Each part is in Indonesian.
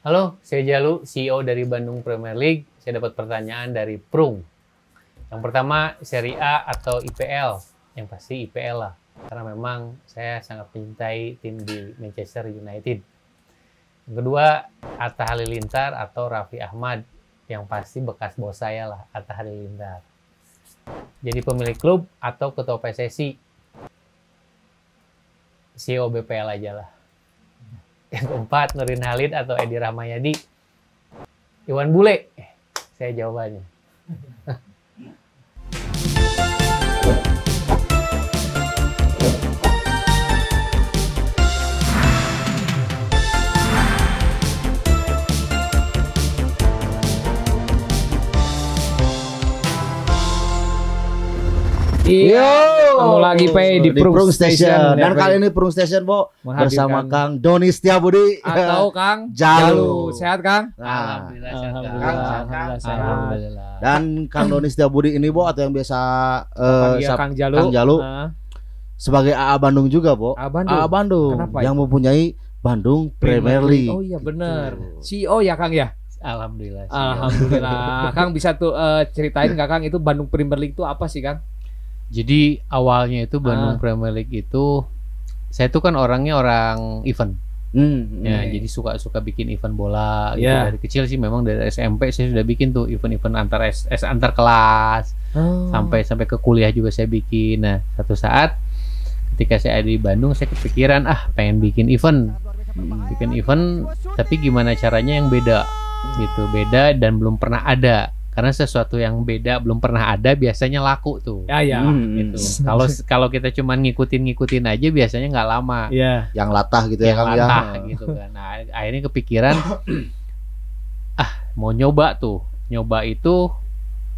Halo, saya Jalu, CEO dari Bandung Premier League. Saya dapat pertanyaan dari Prung. Yang pertama, Serie A atau IPL? Yang pasti IPL lah, karena memang saya sangat mencintai tim di Manchester United. Yang kedua, Atta Halilintar atau Raffi Ahmad. Yang pasti bekas bos saya lah, Atta Halilintar. Jadi pemilik klub atau ketua PSSI? CEO BPL aja lah. Yang keempat Nurin Halid atau Edi Rahmayadi. Iwan Bule. Eh, saya jawabannya. Yo, Ketemu lagi Pe di, di Prung Station. Station. Iya, Dan kali ini Prung Station, Bo, bersama Kang Doni Setiabudi atau Kang Jalu. Sehat, Kang? Nah. Alhamdulillah, sehat, Alhamdulillah, sehat. Alhamdulillah. Dan Kang Doni Setiabudi ini, Bo, atau yang biasa uh, ya, Kang Jalu. Kang Jalu. Uh. Sebagai AA Bandung juga, Bo. AA Bandung. AA Bandung Kenapa yang mempunyai Bandung Premier League. Oh iya benar. Gitu. CEO ya, Kang ya? Alhamdulillah. E Alhamdulillah. Kang bisa tuh uh, ceritain nggak Kang itu Bandung Premier League itu apa sih Kang? Jadi awalnya itu Bandung ah. Premier League itu saya tuh kan orangnya orang event. Mm, ya, mm. jadi suka-suka bikin event bola gitu. yeah. Dari kecil sih memang dari SMP saya sudah bikin tuh event-event antar S, S antar kelas. Oh. Sampai sampai ke kuliah juga saya bikin. Nah, satu saat ketika saya ada di Bandung saya kepikiran ah pengen bikin event. Hmm. Bikin event tapi gimana caranya yang beda gitu, beda dan belum pernah ada karena sesuatu yang beda belum pernah ada biasanya laku tuh. Ya ya. Hmm. Gitu. Kalau kalau kita cuman ngikutin-ngikutin aja biasanya nggak lama. Iya. Yang latah gitu ya, yang ya kan. Latah ya. gitu kan. Nah, akhirnya kepikiran ah, mau nyoba tuh. Nyoba itu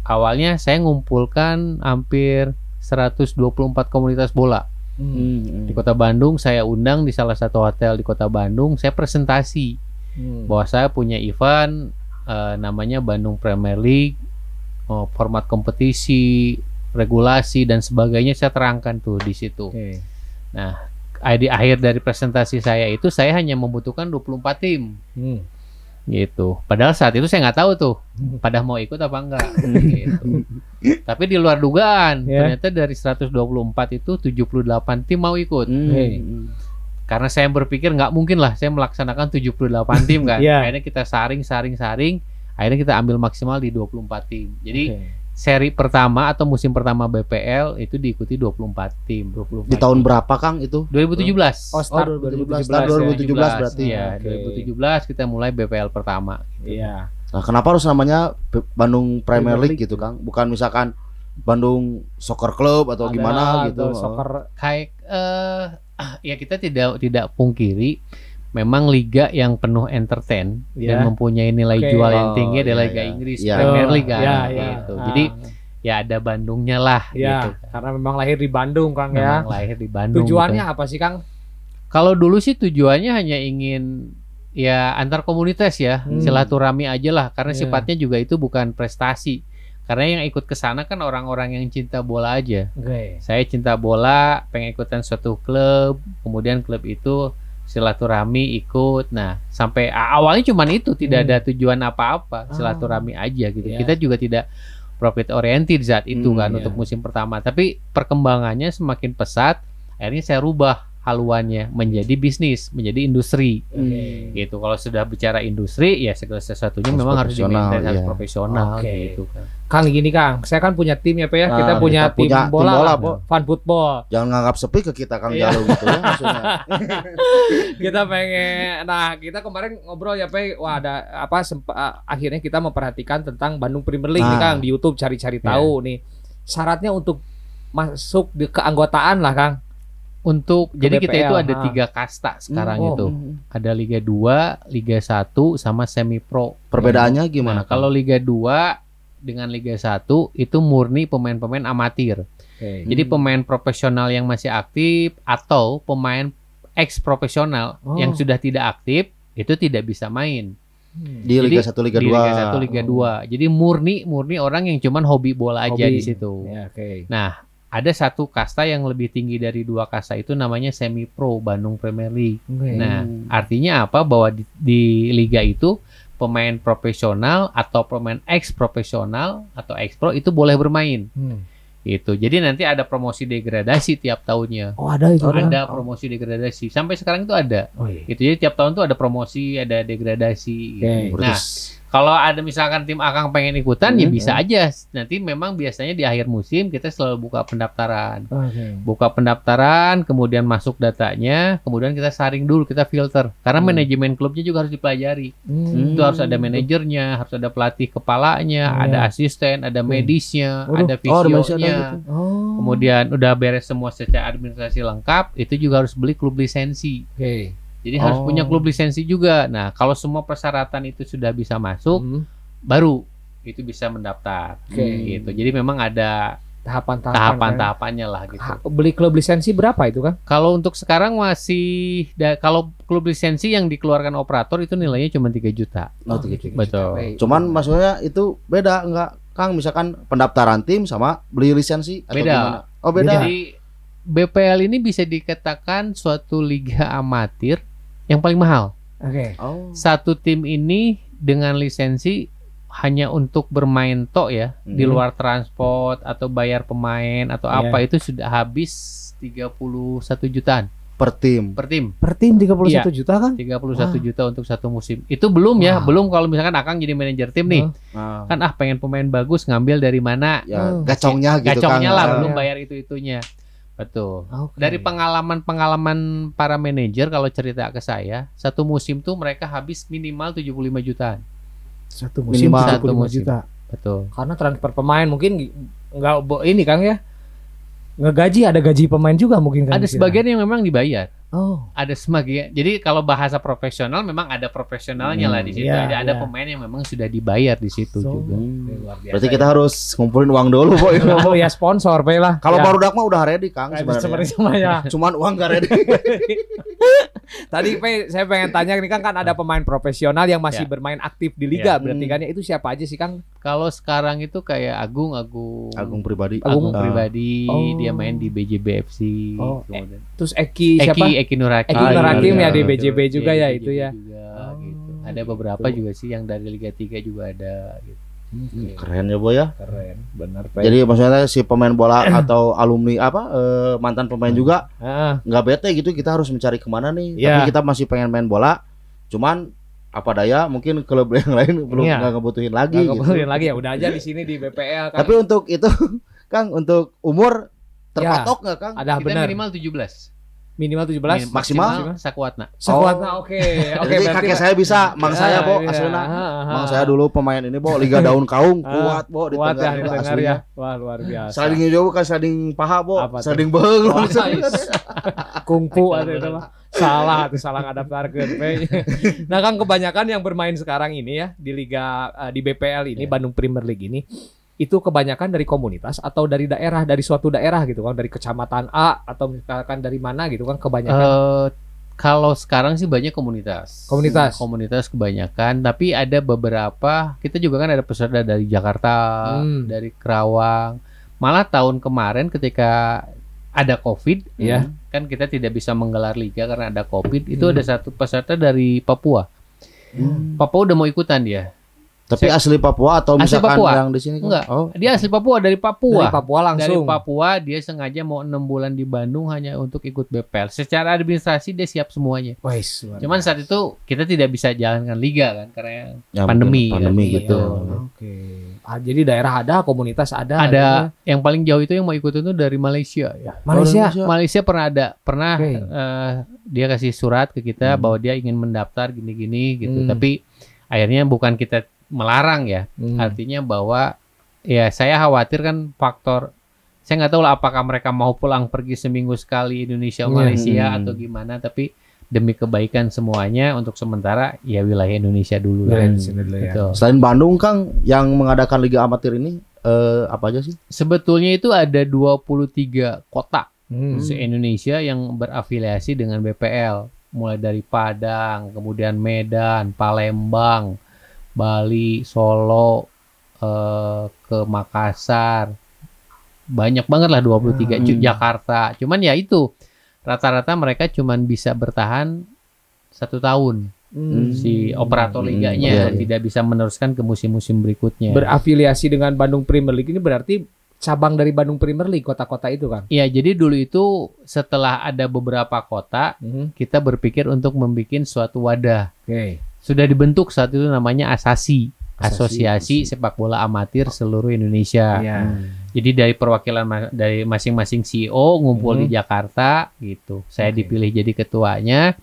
awalnya saya ngumpulkan hampir 124 komunitas bola. Hmm. Di Kota Bandung saya undang di salah satu hotel di Kota Bandung, saya presentasi hmm. bahwa saya punya event uh, namanya Bandung Premier League, oh, format kompetisi, regulasi dan sebagainya saya terangkan tuh di situ. Okay. Nah, di akhir dari presentasi saya itu saya hanya membutuhkan 24 tim. Hmm. Gitu. Padahal saat itu saya nggak tahu tuh pada mau ikut apa enggak gitu. Tapi di luar dugaan, yeah. ternyata dari 124 itu 78 tim mau ikut. Hmm. Hmm karena saya berpikir nggak mungkin lah saya melaksanakan 78 tim kan yeah. akhirnya kita saring saring saring akhirnya kita ambil maksimal di 24 tim jadi okay. seri pertama atau musim pertama BPL itu diikuti 24 tim 24 di tim. tahun berapa Kang itu 2017 oh start oh, 2017 start 2017, 2017, belas berarti ya okay. 2017 kita mulai BPL pertama gitu. iya yeah. nah kenapa harus namanya Bandung Premier League, gitu Kang bukan misalkan Bandung Soccer Club atau Ada, gimana gitu soccer kayak uh, ah, ya kita tidak tidak pungkiri memang liga yang penuh entertain yeah. dan mempunyai nilai okay. jual yang oh, tinggi adalah yeah, liga yeah. Inggris yeah. Premier Liga yeah, yeah. gitu. Ah. Jadi ya ada Bandungnya lah yeah, gitu. Karena memang lahir di Bandung Kang ya. lahir di Bandung. Gitu. Tujuannya gitu. apa sih Kang? Kalau dulu sih tujuannya hanya ingin ya antar komunitas ya, hmm. silaturahmi aja lah karena yeah. sifatnya juga itu bukan prestasi karena yang ikut ke sana kan orang-orang yang cinta bola aja. Okay. Saya cinta bola, pengen ikutan suatu klub, kemudian klub itu silaturahmi ikut. Nah, sampai awalnya cuman itu, tidak hmm. ada tujuan apa-apa, ah. silaturahmi aja gitu. Yeah. Kita juga tidak profit oriented saat itu hmm, kan yeah. untuk musim pertama. Tapi perkembangannya semakin pesat, akhirnya saya rubah haluannya menjadi bisnis, menjadi industri. Hmm. Gitu. Kalau sudah bicara industri ya segala sesuatunya harus memang harus dimaintain harus yeah. profesional okay. gitu Kang gini Kang, saya kan punya tim ya Pak ya. Nah, kita punya tim, punya bola, tim bola kan? fan football. Jangan nganggap sepi ke kita Kang yeah. Jalu gitu ya maksudnya. kita pengen nah, kita kemarin ngobrol ya Pak, wah ada apa sempa, akhirnya kita memperhatikan tentang Bandung Premier League nah. nih Kang di YouTube cari-cari yeah. Iya. nih. Syaratnya untuk masuk di keanggotaan lah Kang untuk ke jadi BPL, kita itu ha? ada tiga kasta hmm. sekarang hmm, oh. itu. Hmm, hmm. Ada Liga 2, Liga 1 sama semi pro. Perbedaannya ya. gimana? Nah, kalau Liga 2 dengan Liga 1 itu murni pemain-pemain amatir. Okay. Jadi hmm. pemain profesional yang masih aktif atau pemain ex profesional oh. yang sudah tidak aktif itu tidak bisa main. Hmm. Di Liga 1 Liga 2. Liga 1 Liga 2. Oh. Jadi murni murni orang yang cuman hobi bola aja hobi. di situ. Yeah, okay. Nah, ada satu kasta yang lebih tinggi dari dua kasta itu namanya semi pro Bandung Premier League. Okay. Nah, artinya apa bahwa di, di liga itu pemain profesional atau pemain ex profesional atau ex pro itu boleh bermain. Hmm. Itu. Jadi nanti ada promosi degradasi tiap tahunnya. Oh, ada itu. Kan? Ada, ada oh. promosi degradasi. Sampai sekarang itu ada. Oh, iya. Itu jadi tiap tahun itu ada promosi, ada degradasi. Okay. Nah, kalau ada misalkan tim Akang pengen ikutan, ya hmm, ya bisa hmm. aja. Nanti memang biasanya di akhir musim kita selalu buka pendaftaran. Okay. Buka pendaftaran, kemudian masuk datanya, kemudian kita saring dulu, kita filter. Karena mm. manajemen klubnya juga harus dipelajari. Mm. Itu harus ada hmm. manajernya, harus ada pelatih kepalanya, yeah. ada asisten, ada iya. medisnya, ada fisionya. Oh, oh. Kemudian udah beres semua secara administrasi lengkap, itu juga harus beli klub lisensi. Okay. Jadi oh. harus punya oh. klub lisensi juga. Nah, kalau semua persyaratan itu sudah bisa masuk, hmm. baru itu bisa mendaftar. Okay. Gitu. Jadi memang ada tahapan-tahapan tahapan-tahapannya lah gitu. Kan? Beli klub lisensi berapa itu kan? Kalau untuk sekarang masih da, kalau klub lisensi yang dikeluarkan operator itu nilainya cuma 3 juta. Oh, 3 juta. Betul. Cuman maksudnya itu beda enggak Kang misalkan pendaftaran tim sama beli lisensi atau beda. gimana? Oh, beda. Jadi BPL ini bisa dikatakan suatu liga amatir yang paling mahal. Oke. Okay. Oh. Satu tim ini dengan lisensi hanya untuk bermain tok ya, hmm. di luar transport atau bayar pemain atau yeah. apa itu sudah habis 31 jutaan per tim. Per tim. Per tim 31 iya, juta kan? 31 wow. juta untuk satu musim. Itu belum ya, belum kalau misalkan Akang jadi manajer tim nih. Wow. Ah. Kan ah pengen pemain bagus ngambil dari mana? Ya, hmm. gacongnya gitu Gacongnya kan. lah ya. belum iya. bayar itu-itunya. Betul. Okay. Dari pengalaman-pengalaman para manajer kalau cerita ke saya, satu musim tuh mereka habis minimal 75 jutaan. Satu musim minimal 75 satu musim. juta. Betul. Karena transfer pemain mungkin nggak ini Kang ya ngegaji ada gaji pemain juga mungkin kan ada sebagian yang memang dibayar oh ada sebagian jadi kalau bahasa profesional memang ada profesionalnya hmm, lah di hmm, situ yeah, ada, yeah. ada iya. pemain yang memang sudah dibayar di situ so, juga hmm. berarti ya. kita ya. harus ngumpulin uang dulu kok oh ya sponsor pay lah kalau ya. baru mah udah ready kang sebenarnya cuman uang gak ready Tadi saya pengen tanya nih Kang kan ada pemain profesional yang masih ya. bermain aktif di liga. Ya. Berarti kan ya, itu siapa aja sih Kang? Kalau sekarang itu kayak Agung, Agung Agung pribadi. Agung uh, pribadi oh. dia main di BJBFC. Oh. Kemudian. Eh, terus Eki, Eki siapa? Eki Nuraki. Eki ah, iya, Nuraki ya, iya, iya, ya di BJB juga ya, itu ya. Gitu. Oh. Ada beberapa juga sih yang dari Liga 3 juga ada gitu. Hmm, keren ya boy ya. Keren, benar. Jadi maksudnya si pemain bola atau alumni apa e, mantan pemain juga nggak bete gitu kita harus mencari kemana nih. Ya. Tapi iya. kita masih pengen main bola, cuman apa daya mungkin klub yang lain belum iya. nggak ngebutuhin lagi. Gak gitu. ngebutuhin gitu. lagi ya udah aja di sini di BPL. Kan. Tapi untuk itu Kang untuk umur iya. terpatok nggak ya. Kang? Ada kita benar. minimal 17 Minimal 17 Min, maksimal, maksimal Sakuatna. Oh. nak, oke. Okay. Oke okay, Jadi kakek ya. saya bisa, mang saya ah, Bo iya. asuna. Ah, ah, mang saya dulu pemain ini Bo Liga Daun Kaung kuat Bo di kuat ya, tengah, ya, di tengah ya. Wah luar biasa. Sading jauh kan sading paha Bo, sading beung oh, langsung. Kungfu ada itu mah. salah atau salah ngadap target nah Kang kebanyakan yang bermain sekarang ini ya di liga uh, di BPL ini yeah. Bandung Premier League ini itu kebanyakan dari komunitas atau dari daerah dari suatu daerah gitu kan dari kecamatan A atau misalkan dari mana gitu kan kebanyakan uh, kalau sekarang sih banyak komunitas komunitas komunitas kebanyakan tapi ada beberapa kita juga kan ada peserta dari Jakarta hmm. dari Kerawang malah tahun kemarin ketika ada COVID hmm. ya kan kita tidak bisa menggelar liga karena ada COVID itu hmm. ada satu peserta dari Papua hmm. Papua udah mau ikutan dia tapi saya, asli Papua atau asli misalkan Papua. yang di sini? Enggak. Oh. Dia asli Papua dari Papua. Dari Papua langsung. Dari Papua dia sengaja mau enam bulan di Bandung hanya untuk ikut BPL. Secara administrasi dia siap semuanya. Wais, Cuman saat itu kita tidak bisa jalankan liga kan karena ya, pandemi. Kan, pandemi gitu. Ya, Oke. Ah, jadi daerah ada, komunitas ada, ada. Ada. Gitu ya? Yang paling jauh itu yang mau ikut itu dari Malaysia ya. Malaysia. Malaysia, Malaysia pernah ada. Pernah okay. uh, eh, dia kasih surat ke kita hmm. bahwa dia ingin mendaftar gini-gini gitu. Hmm. Tapi akhirnya bukan kita melarang ya. Hmm. Artinya bahwa ya saya khawatir kan faktor saya nggak tahu lah apakah mereka mau pulang pergi seminggu sekali Indonesia iya, Malaysia hmm. atau gimana tapi demi kebaikan semuanya untuk sementara ya wilayah Indonesia dulu Ya, kan. ya. Selain Bandung Kang yang mengadakan liga amatir ini eh, apa aja sih? Sebetulnya itu ada 23 kota hmm. se-Indonesia yang berafiliasi dengan BPL mulai dari Padang, kemudian Medan, Palembang, Bali, Solo, eh, ke Makassar. Banyak banget lah 23 hmm. Jakarta. Cuman ya itu rata-rata mereka cuman bisa bertahan satu tahun. Hmm. si operator hmm. liganya hmm, iya, tidak bisa meneruskan ke musim-musim berikutnya. Berafiliasi dengan Bandung Premier League ini berarti cabang dari Bandung Premier League kota-kota itu kan? Iya, jadi dulu itu setelah ada beberapa kota, -hmm. kita berpikir untuk membuat suatu wadah. Oke. Okay sudah dibentuk saat itu namanya asasi asosiasi, asosiasi sepak bola amatir seluruh Indonesia. Ya. Hmm. Jadi dari perwakilan ma dari masing-masing CEO ngumpul hmm. di Jakarta gitu. Saya okay. dipilih jadi ketuanya.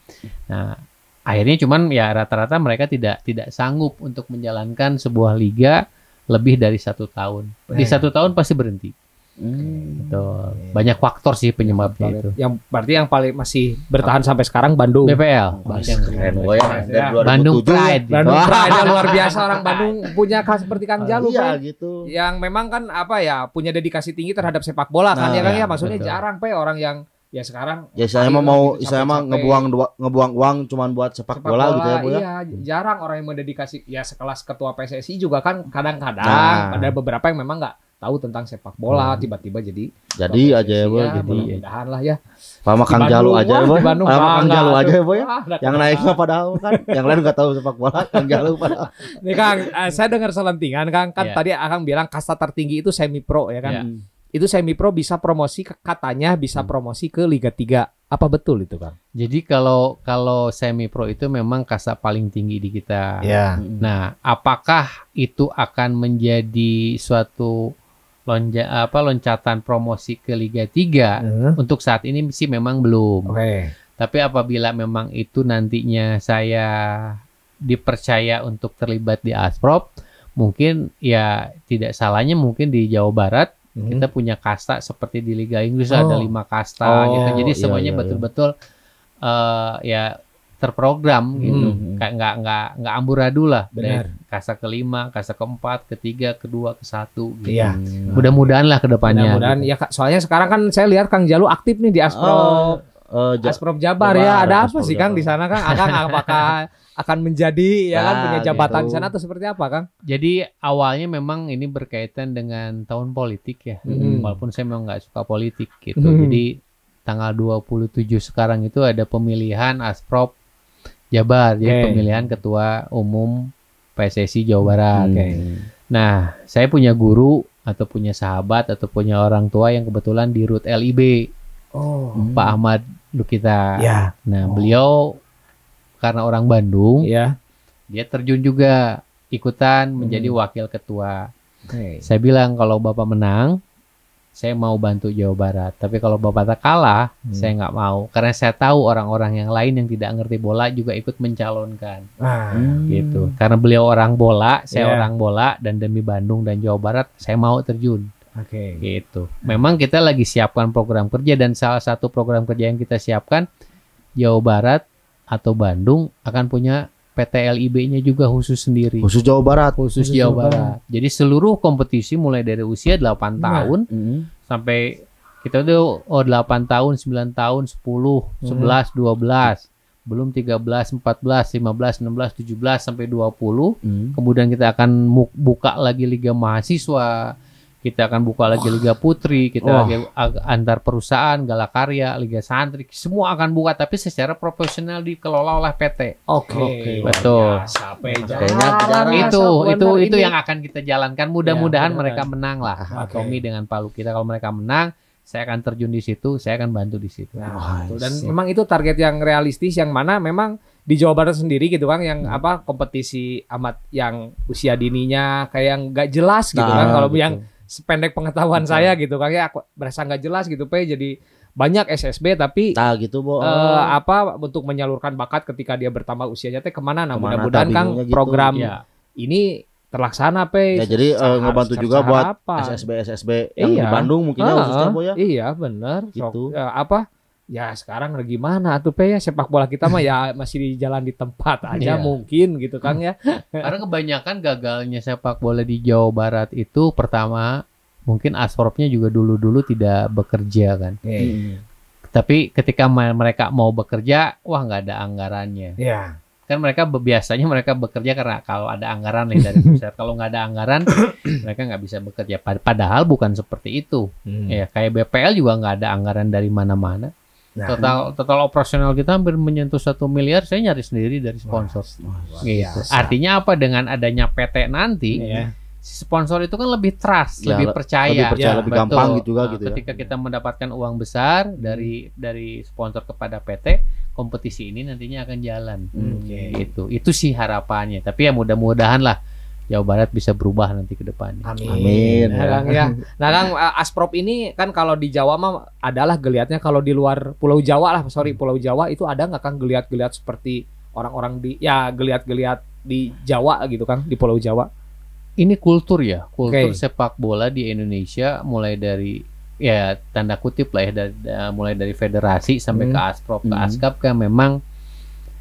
Nah, akhirnya cuman ya rata-rata mereka tidak tidak sanggup untuk menjalankan sebuah liga lebih dari satu tahun. Di iya, iya. satu tahun pasti berhenti. Hmm. Betul. Banyak faktor sih penyebabnya itu. Yang berarti yang paling masih bertahan sampai sekarang Bandung. BPL. Oh, ya, ya, Bandung keren gue ya. Bandung Pride. Bandung Pride yang luar biasa orang Bandung punya khas seperti Kang Jalu iya, kan. gitu. Yang memang kan apa ya punya dedikasi tinggi terhadap sepak bola kan, nah, kan ya Kang ya. Iya, Maksudnya betul. jarang pe orang yang ya sekarang ya saya mah mau gitu, saya mah ngebuang dua, ngebuang uang cuman buat sepak, sepak bola, bola gitu ya Bu ya? iya, jarang orang yang mendedikasi ya sekelas ketua PSSI juga kan kadang-kadang nah. ada beberapa yang memang nggak tahu tentang sepak bola hmm. tiba-tiba jadi jadi aja ya boy gitu mudah-mudahan lah ya sama Kang Jalu aja ya boy sama Kang Jalu aja ya boy ah, yang naiknya padahal kan yang lain nggak tahu sepak bola Kang Jalu padahal nih Kang eh, saya dengar selentingan Kang kan yeah. tadi Akang bilang kasta tertinggi itu semi pro ya kan iya. itu semi pro bisa promosi katanya bisa promosi ke hmm. Liga 3 apa betul itu Kang? Jadi kalau kalau semi pro itu memang kasta paling tinggi di kita. Yeah. Nah, apakah itu akan menjadi suatu lonja apa loncatan promosi ke Liga 3 -huh. Hmm. untuk saat ini sih memang belum. Okay. Tapi apabila memang itu nantinya saya dipercaya untuk terlibat di Asprop, mungkin ya tidak salahnya mungkin di Jawa Barat hmm. kita punya kasta seperti di Liga Inggris oh. ada lima kasta oh, gitu. Jadi oh, iya, semuanya betul-betul iya, iya. uh, ya terprogram hmm. gitu kayak nggak nggak nggak amburadul lah Benar. kasa kelima kasa keempat ketiga kedua ke satu gitu. Iya. Hmm. mudah-mudahan lah kedepannya mudah-mudahan gitu. ya soalnya sekarang kan saya lihat Kang Jalu aktif nih di Aspro oh, uh, Asprop Jabar, ya. Jabar ya ada apa sih Kang di sana Kang akan apakah akan menjadi ya nah, kan punya nah, jabatan gitu. di sana atau seperti apa Kang? Jadi awalnya memang ini berkaitan dengan tahun politik ya hmm. walaupun saya memang nggak suka politik gitu hmm. jadi tanggal 27 sekarang itu ada pemilihan Asprop Jabar, okay. jadi pemilihan ketua umum PSSI Jawa Barat. Okay. Nah, saya punya guru atau punya sahabat atau punya orang tua yang kebetulan di rut LIB. Oh. Pak hmm. Ahmad Lukita. Ya. Nah, oh. beliau karena orang Bandung, ya. dia terjun juga ikutan hmm. menjadi hmm. wakil ketua. Okay. Saya bilang kalau Bapak menang, saya mau bantu Jawa Barat. Tapi kalau Bapak tak kalah, hmm. saya nggak mau karena saya tahu orang-orang yang lain yang tidak ngerti bola juga ikut mencalonkan. Ah. Hmm. Gitu. Karena beliau orang bola, saya yeah. orang bola dan demi Bandung dan Jawa Barat saya mau terjun. Oke. Okay. Gitu. Memang kita lagi siapkan program kerja dan salah satu program kerja yang kita siapkan Jawa Barat atau Bandung akan punya PT LIB-nya juga khusus sendiri. Khusus Jawa Barat. Khusus, khusus Jawa, Jawa Barat. Barat. Jadi seluruh kompetisi mulai dari usia 8 nah. tahun mm. -hmm. sampai kita tuh oh 8 tahun, 9 tahun, 10, 11, mm. -hmm. 12 belum 13, 14, 15, 16, 17 sampai 20. Mm Hmm. Kemudian kita akan buka lagi Liga Mahasiswa, kita akan buka lagi Liga Putri, kita oh. antar perusahaan, Gala Karya, Liga Santri, semua akan buka tapi secara profesional dikelola oleh PT. Oke, okay. okay. betul. Biasa, Kayaknya itu itu ini. itu yang akan kita jalankan. Mudah-mudahan ya, mereka menang lah. Okay. Tommy dengan Palu kita kalau mereka menang saya akan terjun di situ, saya akan bantu di situ. Nah, dan memang itu target yang realistis yang mana memang di Jawa Barat sendiri gitu kan yang hmm. apa kompetisi amat yang usia dininya kayak yang nggak jelas gitu nah, kan kalau gitu. yang sependek pengetahuan Betul. saya gitu kan aku berasa nggak jelas gitu pe jadi banyak SSB tapi nah, gitu bo. Uh, apa untuk menyalurkan bakat ketika dia bertambah usianya teh kemana nah mudah-mudahan nah, kang gitu. program ya. ini terlaksana pe ya jadi uh, ngebantu juga buat SSB SSB yang iya. di Bandung mungkin uh, ya khususnya bo ya iya benar gitu so, uh, eh, apa ya sekarang gimana tuh pe ya sepak bola kita mah ya masih di jalan di tempat aja yeah. mungkin gitu kan ya karena kebanyakan gagalnya sepak bola di Jawa Barat itu pertama mungkin asprofnya juga dulu-dulu tidak bekerja kan yeah. Iya. tapi ketika mereka mau bekerja wah nggak ada anggarannya yeah. kan mereka biasanya mereka bekerja karena kalau ada anggaran nih dari pusat kalau nggak ada anggaran mereka nggak bisa bekerja padahal bukan seperti itu hmm. ya kayak BPL juga nggak ada anggaran dari mana-mana Nah, total total operasional kita hampir menyentuh satu miliar. Saya nyari sendiri dari sponsor. Wah, wah, iya. Artinya apa dengan adanya PT nanti? Iya. Sponsor itu kan lebih trust, ya, lebih percaya, lebih, percaya, ya, lebih betul. gampang gitu juga ya, nah, gitu. Ya. Ketika kita iya. mendapatkan uang besar hmm. dari dari sponsor kepada PT, kompetisi ini nantinya akan jalan. Hmm. Okay. Itu itu sih harapannya. Tapi ya mudah-mudahan lah Jawa Barat bisa berubah nanti ke depan. Amin. Amin. Nah, Kang ya. Nah, Kang eh, Asprop ini kan kalau di Jawa mah adalah geliatnya kalau di luar Pulau Jawa lah, sorry Pulau Jawa itu ada nggak Kang geliat-geliat seperti orang-orang di ya geliat-geliat di Jawa gitu Kang di Pulau Jawa? Ini kultur ya, kultur okay. sepak bola di Indonesia mulai dari ya tanda kutip lah ya dari, mulai dari federasi sampai hmm. ke asprop ke hmm. askap kan memang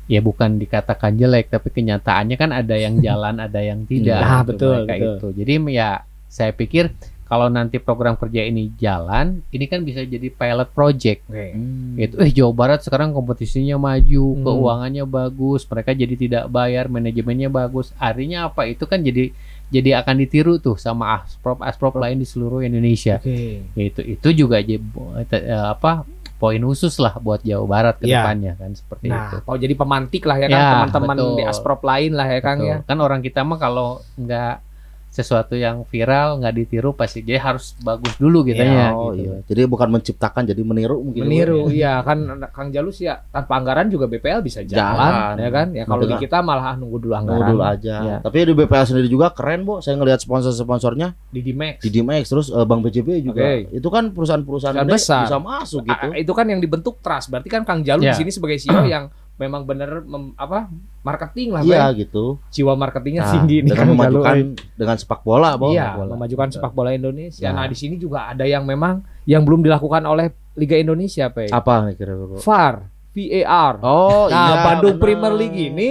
ya bukan dikatakan jelek tapi kenyataannya kan ada yang jalan ada yang tidak nah, gitu, betul, betul. itu jadi ya saya pikir kalau nanti program kerja ini jalan ini kan bisa jadi pilot project okay. hmm. Gitu. eh Jawa Barat sekarang kompetisinya maju hmm. keuangannya bagus mereka jadi tidak bayar manajemennya bagus artinya apa itu kan jadi jadi akan ditiru tuh sama asprop asprop lain di seluruh Indonesia okay. itu itu juga aja eh, eh, apa poin khusus lah buat Jawa Barat ke iya. depannya kan seperti nah, itu. Oh jadi pemantik lah ya, kan teman-teman di Asprop lain lah ya betul. Kang ya. Kan orang kita mah kalau nggak sesuatu yang viral nggak ditiru pasti jadi harus bagus dulu gitu ya. Oh gitu. iya. Jadi bukan menciptakan jadi meniru mungkin. Ya, meniru ya? iya ya. kan Kang Jalus ya tanpa anggaran juga BPL bisa jalan, jalan. ya kan. Ya kalau kita malah nunggu dulu anggaran. Nunggu dulu aja. Ya. Tapi di BPL sendiri juga keren, Bu. Saya ngelihat sponsor-sponsornya di Dimax. Di Dimax terus uh, Bank BJB juga. Okay. Itu kan perusahaan-perusahaan besar bisa masuk gitu. A itu kan yang dibentuk trust. Berarti kan Kang Jalus ya. di sini sebagai CEO yang memang benar mem, apa marketing lah iya gitu jiwa marketingnya nah, tinggi dengan kan memajukan dengan sepak bola bang iya bola. memajukan sepak bola Indonesia nah. nah di sini juga ada yang memang yang belum dilakukan oleh Liga Indonesia pe apa kira-kira VAR VAR oh nah, iya Bandung bener. Premier League ini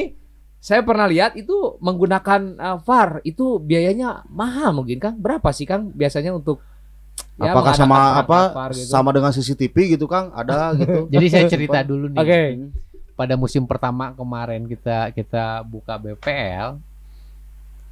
saya pernah lihat itu menggunakan uh, eh, VAR itu biayanya mahal mungkin Kang berapa sih Kang biasanya untuk Ya, Apakah sama apa gitu. sama dengan CCTV gitu Kang? Ada gitu. Jadi saya cerita dulu nih. Oke. Okay. Hmm pada musim pertama kemarin kita kita buka BPL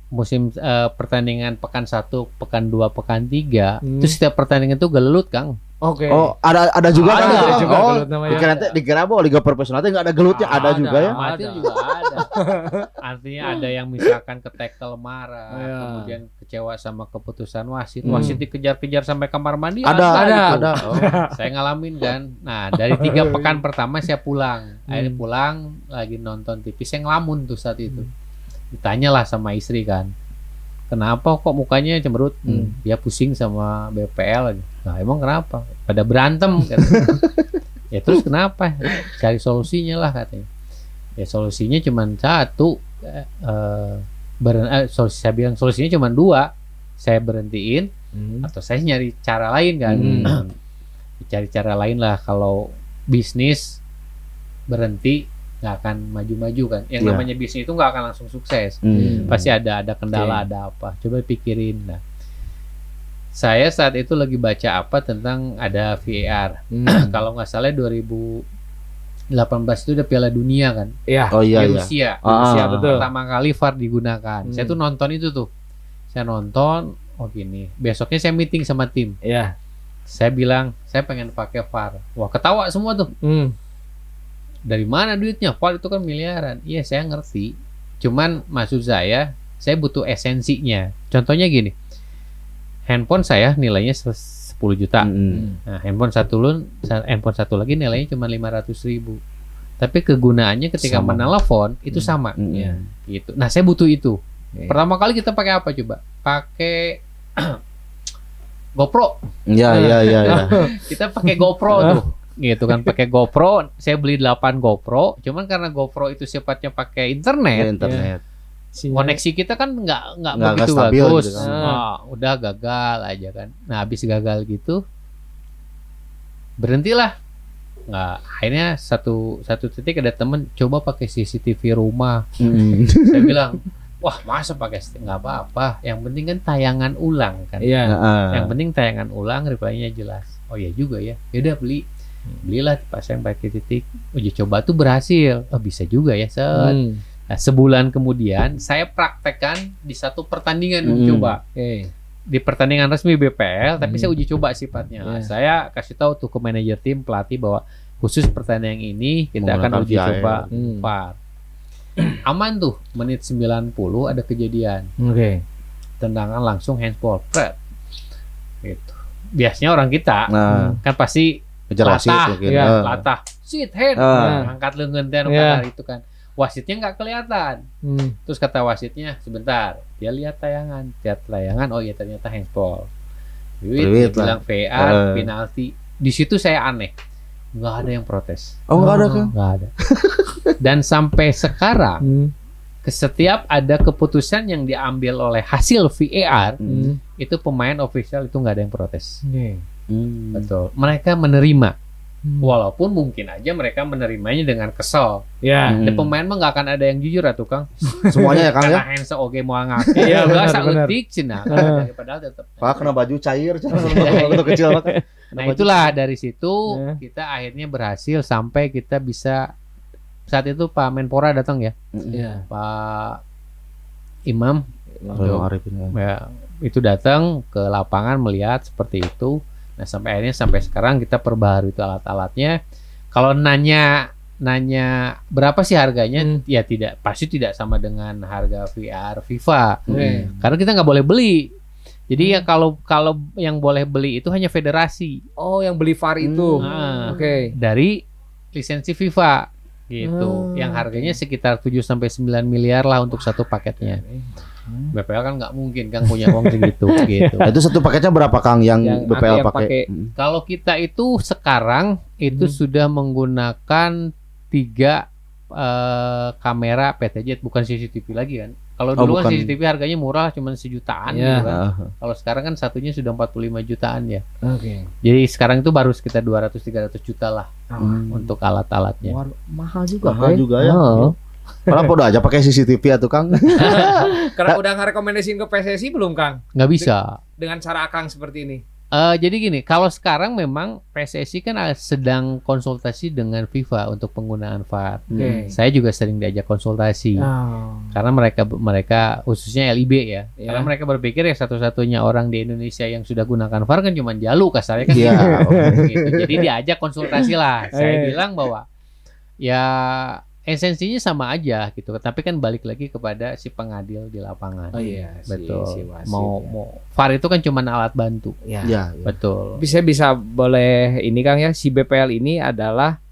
musim uh, pertandingan pekan satu, pekan dua, pekan tiga, hmm. itu setiap pertandingan itu gelut Kang. Oke. Okay. Oh, ada ada juga ada, kan? Ada juga oh, gelut namanya. Di nanti bahwa liga profesional itu ada gelutnya, ada, juga ya. Mati ada. juga ada. Artinya ada yang misalkan ke tackle marah, yeah. kemudian kecewa sama keputusan wasit. Hmm. Wasit dikejar-kejar sampai kamar mandi. Ada, ada. ada. ada. Oh, saya ngalamin kan. Nah, dari tiga pekan pertama saya pulang. Hmm. Akhirnya pulang lagi nonton TV, saya ngelamun tuh saat itu. Hmm. Ditanyalah sama istri kan kenapa kok mukanya cemberut hmm. hmm dia pusing sama BPL nah emang kenapa pada berantem ya terus kenapa cari solusinya lah katanya ya solusinya cuma satu eh, eh, eh, solusi, saya bilang solusinya cuma dua saya berhentiin hmm. atau saya nyari cara lain kan hmm. cari cara lain lah kalau bisnis berhenti nggak akan maju-maju kan yang yeah. namanya bisnis itu nggak akan langsung sukses hmm. pasti ada ada kendala okay. Iya. ada apa coba pikirin nah saya saat itu lagi baca apa tentang ada VAR hmm. kalau nggak salah 2000 18 itu udah Piala Dunia kan? Iya. Oh iya. Di iya. Rusia. Iya. Ah, Rusia betul. pertama kali VAR digunakan. Hmm. Saya tuh nonton itu tuh. Saya nonton, oh gini. Besoknya saya meeting sama tim. Iya. Saya bilang, saya pengen pakai VAR. Wah, ketawa semua tuh. Hmm dari mana duitnya Pak itu kan miliaran iya saya ngerti cuman maksud saya saya butuh esensinya contohnya gini handphone saya nilainya 10 juta hmm. nah, handphone satu lun handphone satu lagi nilainya cuma 500 ribu tapi kegunaannya ketika sama. menelpon itu hmm. sama hmm. Ya. gitu nah saya butuh itu yeah. pertama kali kita pakai apa coba pakai GoPro ya, iya, ya ya ya kita pakai GoPro tuh gitu kan pakai GoPro saya beli 8 GoPro cuman karena GoPro itu sifatnya pakai internet, ya, internet. Ya, koneksi kita kan nggak nggak begitu stabil bagus gitu kan. nah, udah gagal aja kan nah habis gagal gitu berhentilah nggak akhirnya satu satu titik ada temen coba pakai CCTV rumah hmm. saya bilang wah masa pakai nggak apa-apa yang penting kan tayangan ulang kan yeah. Iya. yang penting tayangan ulang reply jelas oh ya juga ya, ya udah beli belilah pasang pakai titik uji coba tuh berhasil oh, bisa juga ya set hmm. Nah, sebulan kemudian saya praktekkan di satu pertandingan hmm. uji coba. Okay. Di pertandingan resmi BPL, tapi hmm. saya uji coba sifatnya. Yeah. Saya kasih tahu tuh ke manajer tim, pelatih bahwa khusus pertandingan ini kita akan uji jaya. coba ya. Hmm. Aman tuh, menit 90 ada kejadian. Okay. Tendangan langsung handball. itu Biasanya orang kita nah. kan pasti ngejar wasit mungkin. Ya, uh. latah. Sit head. Uh. Angkat lengan dan iya. yeah. itu kan. Wasitnya nggak kelihatan. Hmm. Terus kata wasitnya sebentar. Dia lihat tayangan, lihat tayangan. Oh iya ternyata handball. Duit, dia bilang VAR, uh. Ah. penalti. Di situ saya aneh. Nggak ada yang protes. Oh, nggak ada kan? Nggak ada. dan sampai sekarang hmm. setiap ada keputusan yang diambil oleh hasil VAR hmm. itu pemain official itu nggak ada yang protes. Hmm. Hmm. Betul. Mereka menerima. Hmm. Walaupun mungkin aja mereka menerimanya dengan kesel. Ya. Nah, hmm. Dan pemain mah nggak akan ada yang jujur ya tukang. Semuanya ya Kang ya. Karena oke mau ya Iya benar lebih cina. Padahal tetap. Pak kena baju cair cina. Iya. kecil Nah itulah dari situ ya. kita akhirnya berhasil sampai kita bisa saat itu Pak Menpora datang ya. Iya. Pak Imam. Ya. ya, itu datang ke lapangan melihat seperti itu Nah sampai akhirnya sampai sekarang kita perbaharui itu alat-alatnya. Kalau nanya nanya berapa sih harganya hmm. ya tidak pasti tidak sama dengan harga VR FIFA hmm. Iya. karena kita nggak boleh beli jadi ya hmm. ya kalau kalau yang boleh beli itu hanya federasi oh yang beli VAR itu hmm. nah, oke okay. dari lisensi FIFA gitu hmm. yang harganya sekitar 7 sampai sembilan miliar lah untuk satu paketnya BPL kan nggak mungkin kan punya uang segitu gitu. itu satu paketnya berapa Kang yang, yang BPL yang pakai? pakai? Hmm. Kalau kita itu sekarang itu hmm. sudah menggunakan tiga uh, kamera PTJ bukan CCTV lagi kan. Kalau oh, dulu oh, kan CCTV harganya murah cuma sejutaan yeah. gitu kan. Kalau sekarang kan satunya sudah 45 jutaan ya. Oke. Okay. Jadi sekarang itu baru sekitar 200 300 juta lah hmm. untuk alat-alatnya. Mahal juga. Mahal ya? juga ya. Oh. Karena udah aja pakai CCTV ya tuh Kang. Karena nah. udah ngerekomendasiin ke PSSI belum Kang? Nggak bisa. dengan cara kang seperti ini. Uh, jadi gini, kalau sekarang memang PSSI kan eh, sedang konsultasi dengan FIFA untuk penggunaan VAR. Okay. Hmm. Saya juga sering diajak konsultasi oh. karena mereka mereka khususnya LIB ya, yeah. karena mereka berpikir ya satu-satunya orang di Indonesia yang sudah gunakan VAR kan cuma Jalu kasarnya kan. Yeah. Gitu. Jadi diajak konsultasi lah. Saya iya. bilang bahwa ya esensinya sama aja gitu tapi kan balik lagi kepada si pengadil di lapangan oh iya betul si, wasit, mau ya. mau VAR itu kan cuma alat bantu ya, ya, ya. betul bisa bisa boleh ini Kang ya si BPL ini adalah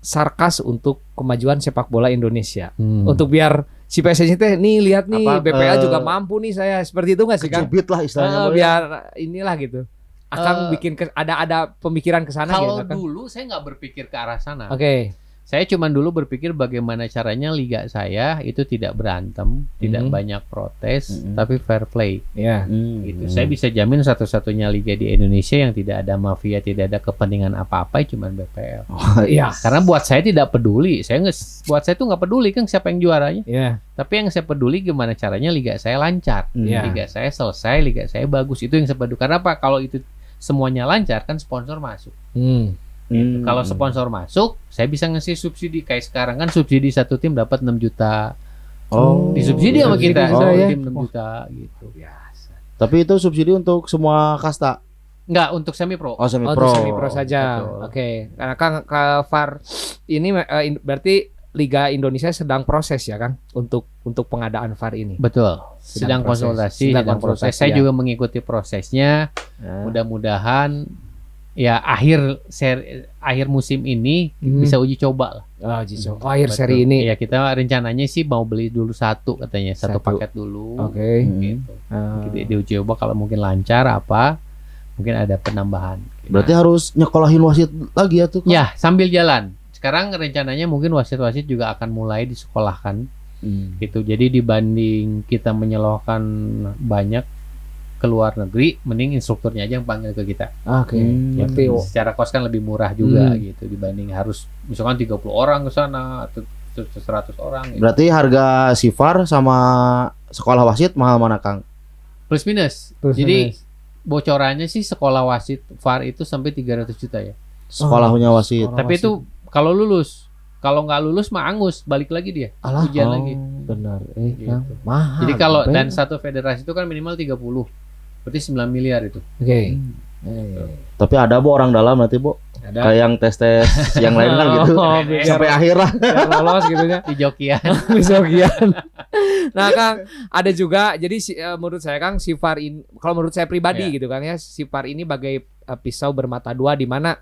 sarkas untuk kemajuan sepak bola Indonesia hmm. untuk biar si PSSI teh nih lihat nih Apa, BPL uh, eh, juga mampu nih saya seperti itu nggak sih Kang lah istilahnya uh, biar inilah gitu akan uh, eh, bikin ada ada pemikiran ke sana gitu, kalau kan? dulu saya nggak berpikir ke arah sana oke okay saya cuma dulu berpikir bagaimana caranya liga saya itu tidak berantem, mm-hmm. tidak mhm. banyak protes, mm-hmm. tapi fair play. Iya. Yeah. Mm-hmm. Gitu. Saya bisa jamin satu-satunya liga di Indonesia yang tidak ada mafia, tidak ada kepentingan apa-apa, ya cuma BPL. Oh, iya. Karena buat saya tidak peduli. Saya nge- buat saya tuh nggak peduli kan siapa yang juaranya. Yeah. Tapi yang saya peduli gimana caranya liga saya lancar, hmm. yeah. liga saya selesai, liga saya bagus. Itu yang saya peduli. Karena apa? Kalau itu semuanya lancar kan sponsor masuk. Hmm Gitu. Hmm. Kalau sponsor masuk, saya bisa ngasih subsidi kayak sekarang kan subsidi satu tim dapat 6 juta. Oh, disubsidi sama kita. Oh, ya. tim 6 oh. juta gitu. Biasa. Tapi itu subsidi untuk semua kasta. Enggak, untuk semi pro. Oh, semi pro. Oh, semi pro saja. Oke. Okay. Karena kan VAR ini eh, berarti Liga Indonesia sedang proses ya kan untuk untuk pengadaan VAR ini. Betul. Sedang, sedang konsultasi, sedang proses. Saya ya. juga mengikuti prosesnya. Ya. Mudah-mudahan ya akhir seri akhir musim ini hmm. bisa uji coba lah. Oh, uji coba. Hmm, oh, akhir seri ini. Ya kita rencananya sih mau beli dulu satu katanya satu, satu. paket dulu. Oke. Okay. Gitu. Hmm. Gitu. Uh. Di, diuji coba kalau mungkin lancar apa mungkin ada penambahan. Gitu. Berarti harus nyekolahin wasit lagi ya tuh? Kok? Ya sambil jalan. Sekarang rencananya mungkin wasit-wasit juga akan mulai disekolahkan. Hmm. Gitu. Jadi dibanding kita menyelohkan banyak ke luar negeri mending instrukturnya aja yang panggil ke kita. Oke. Okay. Hmm. Berarti secara kos kan lebih murah juga hmm. gitu dibanding harus misalkan 30 orang ke sana atau 100 orang. Gitu. Berarti harga sifar sama sekolah wasit mahal mana Kang? Plus minus. Plus Jadi minus. bocorannya sih sekolah wasit far itu sampai 300 juta ya. Sekolah punya oh, wasit. Sekolah Tapi wasit. itu kalau lulus kalau nggak lulus mah angus, balik lagi dia. Alah, ujian oh, lagi. Benar. Eh, gitu. mahal. Jadi kalau dan satu federasi itu kan minimal 30. Berarti 9 miliar itu. Oke. Okay. Hmm. Eh. Tapi ada bu orang dalam nanti bu. Ada. Kayak yang tes tes yang lain kan oh, gitu. Oh, Sampai akhir lah. lolos gitu ya. Di jokian. Di jokian. nah Kang, ada juga jadi eh, menurut saya Kang si ini kalau menurut saya pribadi yeah. gitu kan ya, si ini bagai uh, pisau bermata dua di mana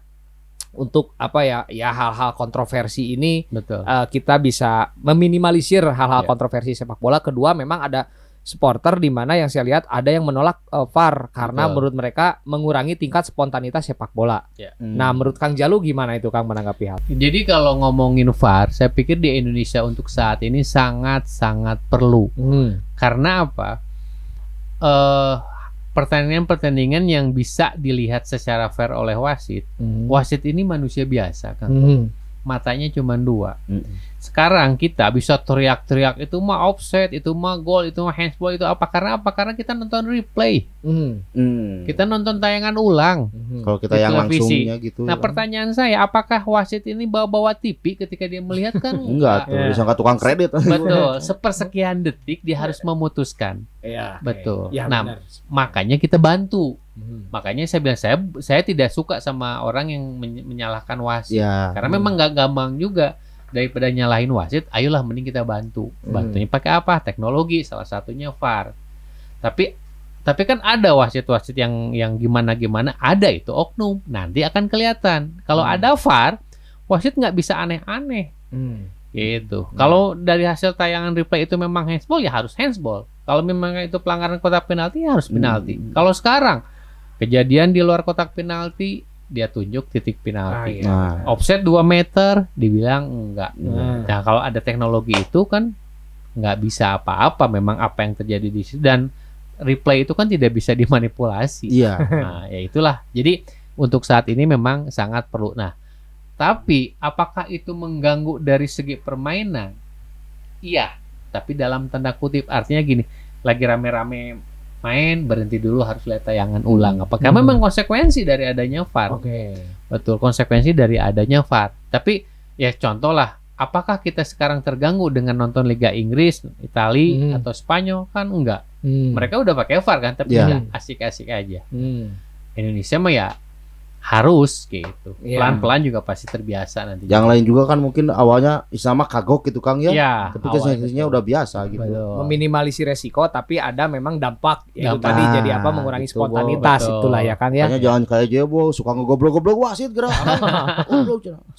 untuk apa ya ya hal-hal kontroversi ini Betul. Uh, kita bisa meminimalisir hal-hal yeah. kontroversi sepak bola kedua memang ada supporter di mana yang saya lihat ada yang menolak uh, VAR karena Betul. menurut mereka mengurangi tingkat spontanitas sepak bola. Yeah. Hmm. Nah, menurut Kang Jalu gimana itu Kang menanggapi hal? Jadi kalau ngomongin VAR, saya pikir di Indonesia untuk saat ini sangat-sangat perlu. Hmm. Karena apa? Uh, pertandingan-pertandingan yang bisa dilihat secara fair oleh wasit. Hmm. Wasit ini manusia biasa, Kang. Hmm. Matanya cuma dua. Hmm sekarang kita bisa teriak-teriak itu mah offset, itu mah gol, itu mah handsball, itu apa? Karena apa? Karena kita nonton replay. Mm. Kita nonton tayangan ulang. Mm. Kalau kita yang langsungnya gitu. Nah, ya. pertanyaan saya, apakah wasit ini bawa-bawa TV ketika dia melihat kan? Enggak, tuh yeah. tukang kredit. Betul, sepersekian detik dia iya. harus memutuskan. Iya. Yeah. Betul. ya, nah, benar. makanya kita bantu. Hmm. Makanya saya bilang saya saya tidak suka sama orang yang menyalahkan wasit. Ya. Karena hmm. memang nggak gampang juga daripada nyalahin wasit, ayolah mending kita bantu. Hmm. Bantunya hmm. pakai apa? Teknologi salah satunya VAR. Tapi tapi kan ada wasit-wasit yang yang gimana-gimana, ada itu oknum. Nanti akan kelihatan. Kalau hmm. ada VAR, wasit nggak bisa aneh-aneh. Hmm. Gitu. Hmm. Kalau dari hasil tayangan replay itu memang handsball ya harus handsball. Kalau memang itu pelanggaran kotak penalti ya harus penalti. Hmm. Kalau sekarang kejadian di luar kotak penalti dia tunjuk titik penalti. Ah, iya. nah. Offset 2 meter dibilang enggak. Nah. nah, kalau ada teknologi itu kan enggak bisa apa-apa memang apa yang terjadi di situ dan replay itu kan tidak bisa dimanipulasi. Iya. Nah, ya itulah. Jadi untuk saat ini memang sangat perlu. Nah, tapi apakah itu mengganggu dari segi permainan? Iya, tapi dalam tanda kutip artinya gini, lagi rame-rame main berhenti dulu harus lihat tayangan ulang hmm. apakah hmm. memang konsekuensi dari adanya VAR okay. betul konsekuensi dari adanya VAR tapi ya contoh lah apakah kita sekarang terganggu dengan nonton Liga Inggris Itali hmm. atau Spanyol kan enggak hmm. mereka udah pakai VAR kan tapi yeah. ya asik-asik aja hmm. Indonesia mah ya harus gitu. Iya. Pelan-pelan juga pasti terbiasa nanti. Yang lain juga kan mungkin awalnya sama kagok gitu Kang ya. Tapi iya, Ketika sensasinya udah biasa gitu. Betul. meminimalisi resiko tapi ada memang dampak ya nah, tadi jadi apa mengurangi itu spontanitas betul. itulah ya kan ya. Kanya jangan kayak Jebo suka ngegoblok-goblok wasit gerak.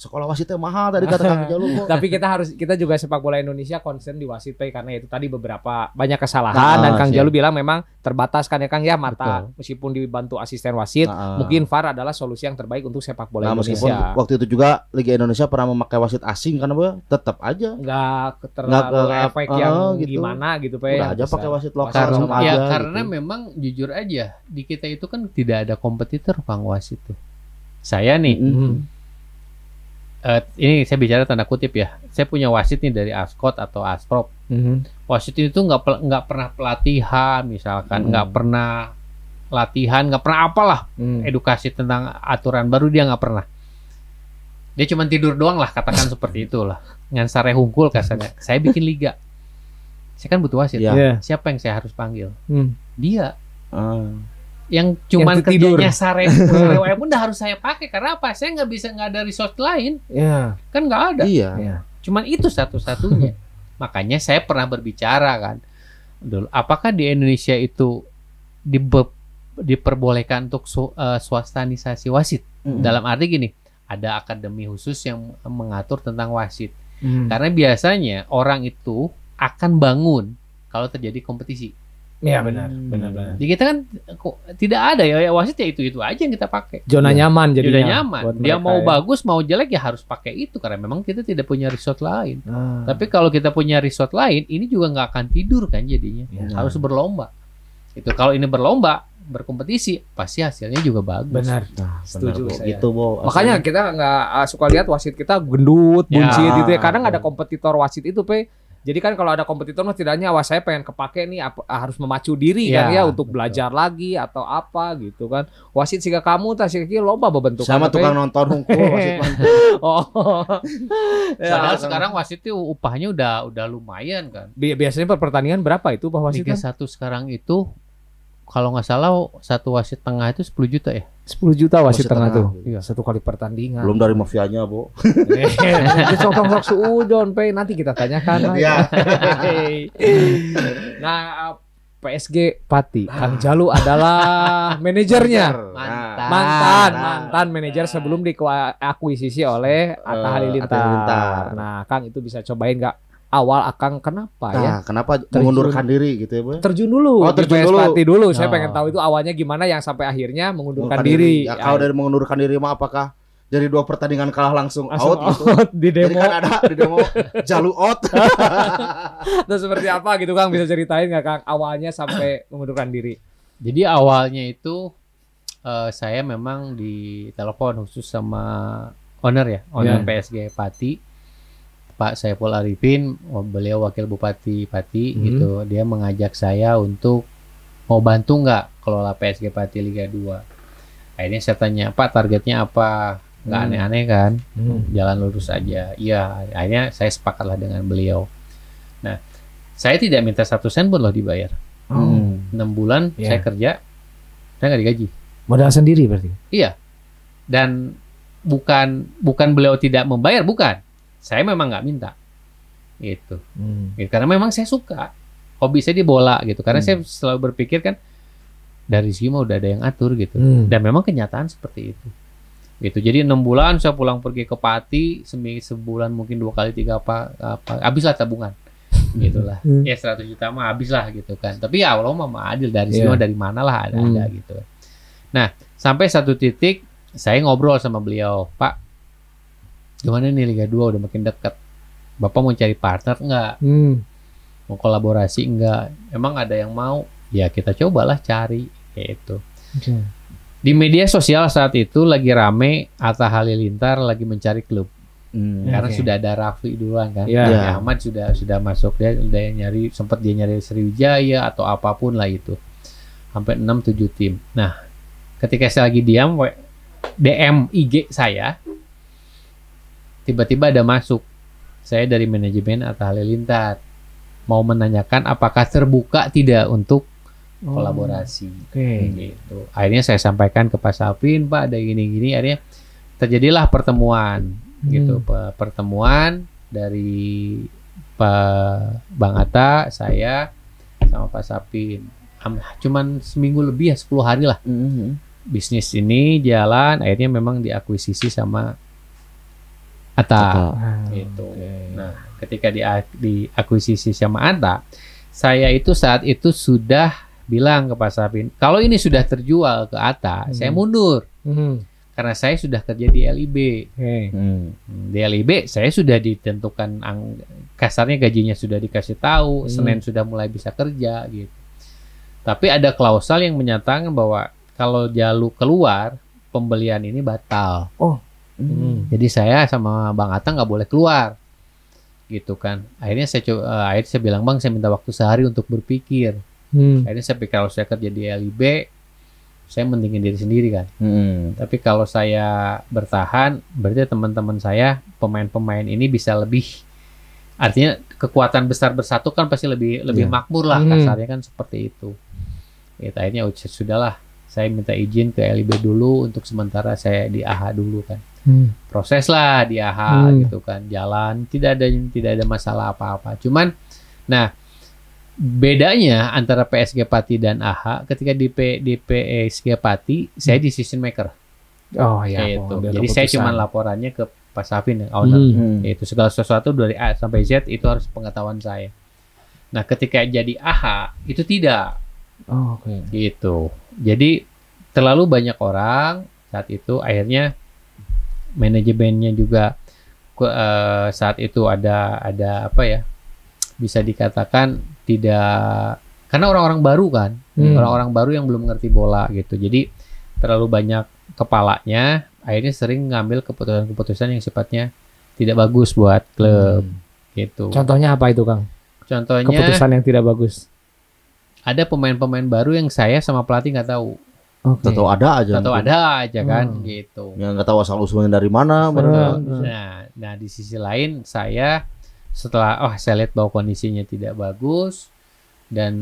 Sekolah wasitnya mahal tadi kata Kang Jalu. tapi kita harus kita juga sepak bola Indonesia concern di wasit karena itu tadi beberapa banyak kesalahan nah, dan Kang Jalu bilang memang terbatas kan ya Kang ya mata betul. meskipun dibantu asisten wasit ah. mungkin VAR adalah solusi solusi yang terbaik untuk sepak bola nah, Indonesia. Meskipun waktu itu juga Liga Indonesia pernah memakai wasit asing karena apa? Tetap aja nggak terlalu nggak, efek uh, yang gitu. gimana gitu pak. Udah ya, aja pakai wasit lokal karena, sama ya, aja. Karena gitu. memang jujur aja di kita itu kan tidak ada kompetitor Bang wasit tuh. Saya nih. Mm -hmm. Uh, ini saya bicara tanda kutip ya. Saya punya wasit nih dari Ascot atau Asprop. Mm -hmm. Wasit itu nggak nggak pernah pelatihan misalkan, mm-hmm. nggak mm -hmm. pernah latihan nggak pernah apalah hmm. edukasi tentang aturan baru dia nggak pernah dia cuma tidur doang lah katakan seperti itulah ngan sare hungkul kasarnya saya bikin liga saya kan butuh wasit yeah. Iya. siapa yang saya harus panggil hmm. dia uh. yang cuma kerjanya sare sare pun udah harus saya pakai karena apa saya nggak bisa nggak ada resource lain yeah. kan nggak ada yeah. Iya. cuman itu satu-satunya makanya saya pernah berbicara kan dulu apakah di Indonesia itu di diperbolehkan untuk su, uh, swastanisasi wasit. Mm -hmm. Dalam arti gini, ada akademi khusus yang mengatur tentang wasit. Mm. Karena biasanya orang itu akan bangun kalau terjadi kompetisi. Iya benar, hmm. benar benar. Jadi kita kan kok, tidak ada ya, ya wasit ya itu itu aja yang kita pakai. Zona ya. nyaman jadi. Zona nyaman. Dia mau ya. bagus mau jelek ya harus pakai itu karena memang kita tidak punya resort lain. Hmm. Tapi kalau kita punya resort lain, ini juga nggak akan tidur kan jadinya. Ya. Harus berlomba. Itu kalau ini berlomba, berkompetisi, pasti hasilnya juga bagus. Benar. Nah, Setuju benar, saya. Itu, Bo. Makanya kita nggak ah, suka lihat wasit kita gendut, ya. buncit ya. gitu ya. Kadang ada kompetitor wasit itu, Pe jadi kan kalau ada kompetitor mah tidaknya wah saya pengen kepake nih apa, harus memacu diri ya, kan iya, ya untuk betul. belajar lagi atau apa gitu kan. Wasit sih kamu tas sih lomba bebentuk sama tukang nonton hukum. wasit Oh. Ya, Padahal ya, sekarang wasit itu upahnya udah udah lumayan kan. Biasanya per pertandingan berapa itu pak wasit? 31 kan? sekarang itu kalau nggak salah satu wasit tengah itu 10 juta ya. 10 juta wasit, wasit tengah, tengah, tuh. Iya. Satu kali pertandingan. Belum dari mafianya, Bu. Eh, sokong sok suudon, Pei. Nanti kita tanyakan. Iya. nah, PSG Pati. Kang Jalu adalah manajernya. Mantan. Mantan, mantan nah. manajer sebelum diakuisisi oleh eh, Atta Halilintar. Nah, Kang itu bisa cobain nggak awal akang kenapa ya? nah, ya? Kenapa terjun, mengundurkan diri gitu ya, Bu? Terjun dulu. Oh, terjun dulu. Pati dulu. Saya nah. pengen tahu itu awalnya gimana yang sampai akhirnya mengundurkan Mengundurkan diri. diri. Nah, ya, kalau dari mengundurkan diri mah apakah jadi dua pertandingan kalah langsung, out, out gitu. di demo. Jadi kan ada di demo jalu out. Terus seperti apa gitu Kang bisa ceritain nggak Kang awalnya sampai mengundurkan diri? Jadi awalnya itu uh, saya memang ditelepon khusus sama owner ya, owner yeah. PSG Pati Pak Saiful Arifin, beliau wakil Bupati Pati hmm. gitu, dia mengajak saya untuk mau bantu nggak kelola PSG Pati Liga 2. Akhirnya saya tanya, Pak targetnya apa? Nggak aneh hmm. aneh-aneh kan? Hmm. Jalan lurus aja. Iya, akhirnya saya sepakatlah dengan beliau. Nah, saya tidak minta satu sen pun loh dibayar. Hmm. 6 bulan yeah. saya kerja, saya nggak digaji. Modal sendiri berarti? Iya. Dan bukan bukan beliau tidak membayar, bukan saya memang nggak minta gitu. Hmm. Gitu. karena memang saya suka hobi saya di bola gitu karena hmm. saya selalu berpikir kan dari sini mah udah ada yang atur gitu hmm. dan memang kenyataan seperti itu gitu jadi enam bulan saya pulang pergi ke Pati seminggu sebulan mungkin dua kali tiga apa apa habislah tabungan gitulah hmm. ya 100 juta mah habis lah gitu kan tapi ya Allah mama adil dari yeah. Iya. semua dari mana lah ada ada hmm. gitu nah sampai satu titik saya ngobrol sama beliau Pak gimana nih Liga 2 udah makin dekat Bapak mau cari partner nggak hmm. mau kolaborasi nggak emang ada yang mau ya kita cobalah cari kayak itu okay. di media sosial saat itu lagi rame Atta Halilintar lagi mencari klub Hmm, karena okay. sudah ada Rafi duluan kan, yeah. Ya, Ahmad sudah sudah masuk dia udah nyari sempat dia nyari Sriwijaya atau apapun lah itu, sampai enam tujuh tim. Nah, ketika saya lagi diam, DM IG saya tiba-tiba ada masuk. Saya dari manajemen Atta Halilintar. Mau menanyakan apakah terbuka tidak untuk oh, kolaborasi. Oke. Okay. Gitu. Akhirnya saya sampaikan ke Pak Sapin, Pak ada gini-gini. Akhirnya terjadilah pertemuan hmm. gitu, pertemuan dari Pak Bang Atta, saya sama Pak Sapin. Cuman seminggu lebih ya 10 hari lah. -hmm. Bisnis ini jalan, akhirnya memang diakuisisi sama Ata. Hmm, ah. itu. Okay. Nah, ketika di akuisisi sama Ata, saya itu saat itu sudah bilang ke Pak Sapin, kalau ini sudah terjual ke Ata, hmm. saya mundur. Hmm. Karena saya sudah kerja di LIB. Hey. Hmm. Di LIB saya sudah ditentukan ang kasarnya gajinya sudah dikasih tahu, hmm. Senin sudah mulai bisa kerja gitu. Tapi ada klausul yang menyatakan bahwa kalau jalur keluar, pembelian ini batal. Oh. Hmm. Jadi saya sama Bang Atang nggak boleh keluar. Gitu kan. Akhirnya saya coba, uh, eh, akhirnya saya bilang, "Bang, saya minta waktu sehari untuk berpikir." Hmm. Akhirnya saya pikir kalau saya kerja di LIB, saya mendingin diri sendiri kan. Hmm. Tapi kalau saya bertahan, berarti teman-teman saya, pemain-pemain ini bisa lebih artinya kekuatan besar bersatu kan pasti lebih lebih yeah. makmur lah hmm. kasarnya kan seperti itu. Ya, akhirnya sudahlah, saya minta izin ke LIB dulu untuk sementara saya di AHA dulu kan hmm. proses lah di AHA hmm. gitu kan jalan tidak ada tidak ada masalah apa-apa cuman nah bedanya antara PSG Pati dan AHA ketika di, P, di PSG Pati hmm. saya decision maker oh ya oh, itu jadi saya cuma laporannya ke Pak Safin ya, owner hmm. hmm. itu segala sesuatu dari A sampai Z itu harus pengetahuan saya nah ketika jadi AHA itu tidak oh, okay. gitu jadi terlalu banyak orang saat itu akhirnya manajemennya juga uh, saat itu ada ada apa ya bisa dikatakan tidak karena orang-orang baru kan hmm. orang-orang baru yang belum ngerti bola gitu jadi terlalu banyak kepalanya akhirnya sering ngambil keputusan-keputusan yang sifatnya tidak bagus buat klub hmm. gitu contohnya apa itu kang contohnya keputusan yang tidak bagus ada pemain-pemain baru yang saya sama pelatih nggak tahu Okay. Tentu ada aja. Tentu ada aja kan hmm. gitu. Yang nggak tahu asal usulnya dari mana. Nah, Betul. Nah, hmm. nah, nah di sisi lain saya setelah oh saya lihat bahwa kondisinya tidak bagus dan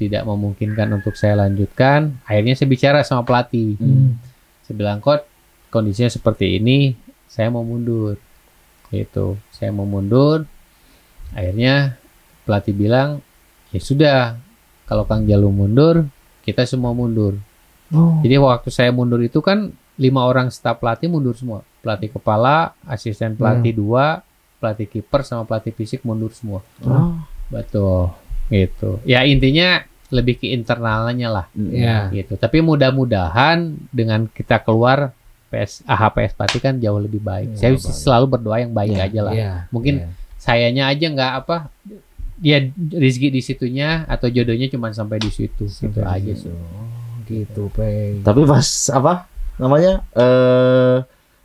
tidak memungkinkan untuk saya lanjutkan, akhirnya saya bicara sama pelatih. Hmm. Saya bilang kok kondisinya seperti ini, saya mau mundur. Gitu. Saya mau mundur. Akhirnya pelatih bilang, "Ya sudah, kalau Kang Jalu mundur, kita semua mundur." Oh. Jadi waktu saya mundur itu kan lima orang staf pelatih mundur semua. Pelatih kepala, asisten pelatih hmm. dua, pelatih kiper sama pelatih fisik mundur semua. Oh. oh. Betul. Gitu. Ya intinya lebih ke internalnya lah. Hmm. Yeah. Gitu. Tapi mudah-mudahan dengan kita keluar PS AHPS pelatih kan jauh lebih baik. Yeah, saya baik. selalu berdoa yang baik yeah, aja lah. Yeah, Mungkin yeah. sayanya aja nggak apa ya rezeki di situnya atau jodohnya cuma sampai di situ sampai gitu aja sih. So gitu peng tapi pas apa namanya eh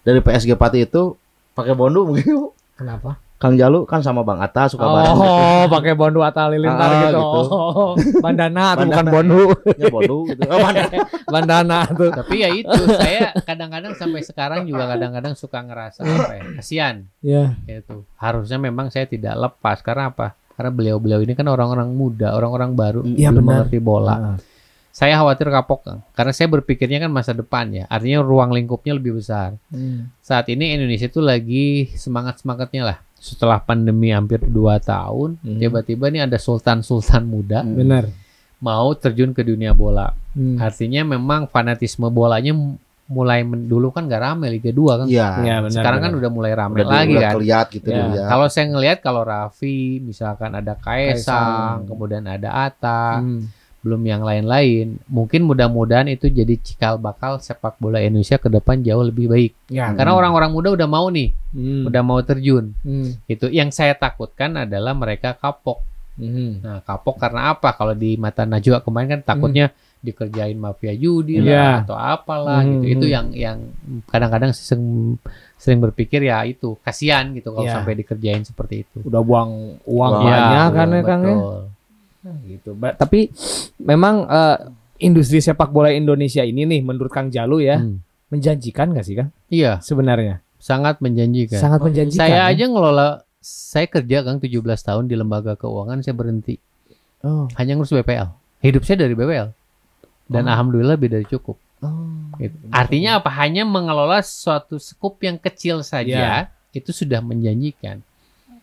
dari PSG Pati itu pakai bondu mungkin kenapa Kang Jalu kan sama Bang Atta suka oh, bareng. Oh, pakai bondu Atta Lilintar ah, gitu. gitu. Oh, bandana, bandana bukan bondu. Ya bondu gitu. Oh, bandana. bandana tuh. Tapi ya itu saya kadang-kadang sampai sekarang juga kadang-kadang suka ngerasa apa ya? Kasihan. Iya. Yeah. Itu. Harusnya memang saya tidak lepas karena apa? Karena beliau-beliau ini kan orang-orang muda, orang-orang baru, ya, belum benar. mengerti bola. Nah saya khawatir kapok kan, karena saya berpikirnya kan masa depan ya artinya ruang lingkupnya lebih besar hmm. saat ini Indonesia itu lagi semangat semangatnya lah setelah pandemi hampir dua tahun hmm. tiba-tiba ini ada sultan-sultan muda hmm. benar mau terjun ke dunia bola hmm. artinya memang fanatisme bolanya mulai men, dulu kan gak rame Liga 2 kan. ya, Ya, benar, Sekarang benar. kan udah mulai rame udah, lagi kan. Lihat gitu ya. ya. Kalau saya ngelihat kalau Raffi misalkan ada Kaisang, Kaisang. kemudian ada Ata. Hmm belum yang lain-lain. Mungkin mudah-mudahan itu jadi cikal bakal sepak bola Indonesia ke depan jauh lebih baik. Ya, Karena hmm. orang-orang muda udah mau nih, hmm. udah mau terjun. Hmm. Itu yang saya takutkan adalah mereka kapok. Hmm. Nah, kapok karena apa? Kalau di mata Najwa kemarin kan takutnya hmm. dikerjain mafia judi yeah. lah iya. atau apalah gitu. hmm. gitu. Itu yang yang kadang-kadang sering sering berpikir ya itu kasihan gitu kalau yeah. sampai dikerjain seperti itu. Udah buang uang iya, banyak ya, kan ya Kang ya? Betul. Ya Ah, gitu. Ba tapi memang uh, industri sepak bola Indonesia ini nih menurut Kang Jalu ya hmm. menjanjikan gak sih Kang? Iya. Sebenarnya sangat menjanjikan. Sangat oh, iya. menjanjikan. Saya ya? aja ngelola saya kerja Kang 17 tahun di lembaga keuangan saya berhenti. Oh. Hanya ngurus BPL. Hidup saya dari BPL. Dan oh. alhamdulillah lebih dari cukup. Oh. Gitu. Artinya apa? Hanya mengelola suatu skup yang kecil saja yeah. itu sudah menjanjikan.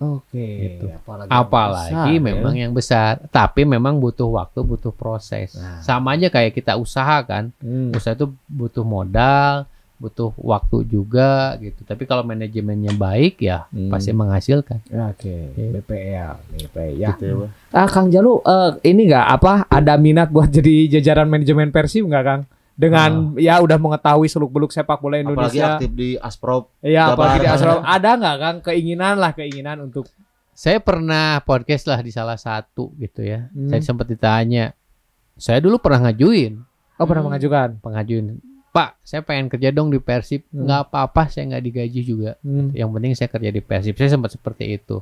Oke. Okay. Gitu. Apalagi, Apalagi besar, memang ya? yang besar, tapi memang butuh waktu, butuh proses. Nah. Sama aja kayak kita usaha kan. Hmm. Usaha itu butuh modal, butuh waktu juga gitu. Tapi kalau manajemennya baik ya hmm. pasti menghasilkan. Oke. Okay. Iya. BPL, BPL. Ya. Gitu ya. Ah, Kang Jalu, uh, ini nggak apa? Ada minat buat jadi jajaran manajemen Persib nggak, Kang? dengan uh, ya udah mengetahui seluk-beluk sepak bola Indonesia. Apalagi aktif di Asprop. Iya, apalagi di Asprop. Ada nggak kan keinginan lah keinginan untuk saya pernah podcast lah di salah satu gitu ya. Hmm. Saya sempat ditanya. Saya dulu pernah ngajuin. Oh, pernah hmm. mengajukan. Pengajuin. Pak, saya pengen kerja dong di Persib. Hmm. apa-apa, saya nggak digaji juga. Hmm. Yang penting saya kerja di Persib. Saya sempat seperti itu.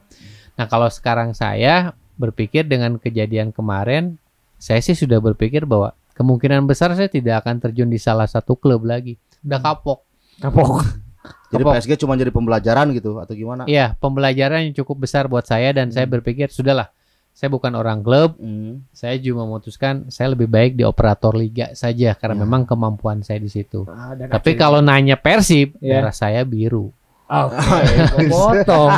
Nah, kalau sekarang saya berpikir dengan kejadian kemarin, saya sih sudah berpikir bahwa kemungkinan besar saya tidak akan terjun di salah satu klub lagi. Udah hmm. kapok. Kapok. Jadi kapok. PSG cuma jadi pembelajaran gitu atau gimana? Iya, pembelajaran yang cukup besar buat saya dan hmm. saya berpikir sudahlah. Saya bukan orang klub. Hmm. Saya juga memutuskan saya lebih baik di operator liga saja karena ya. memang kemampuan saya di situ. Ah, Tapi kalau nanya Persib, ya. darah saya biru. Oke, okay, potong,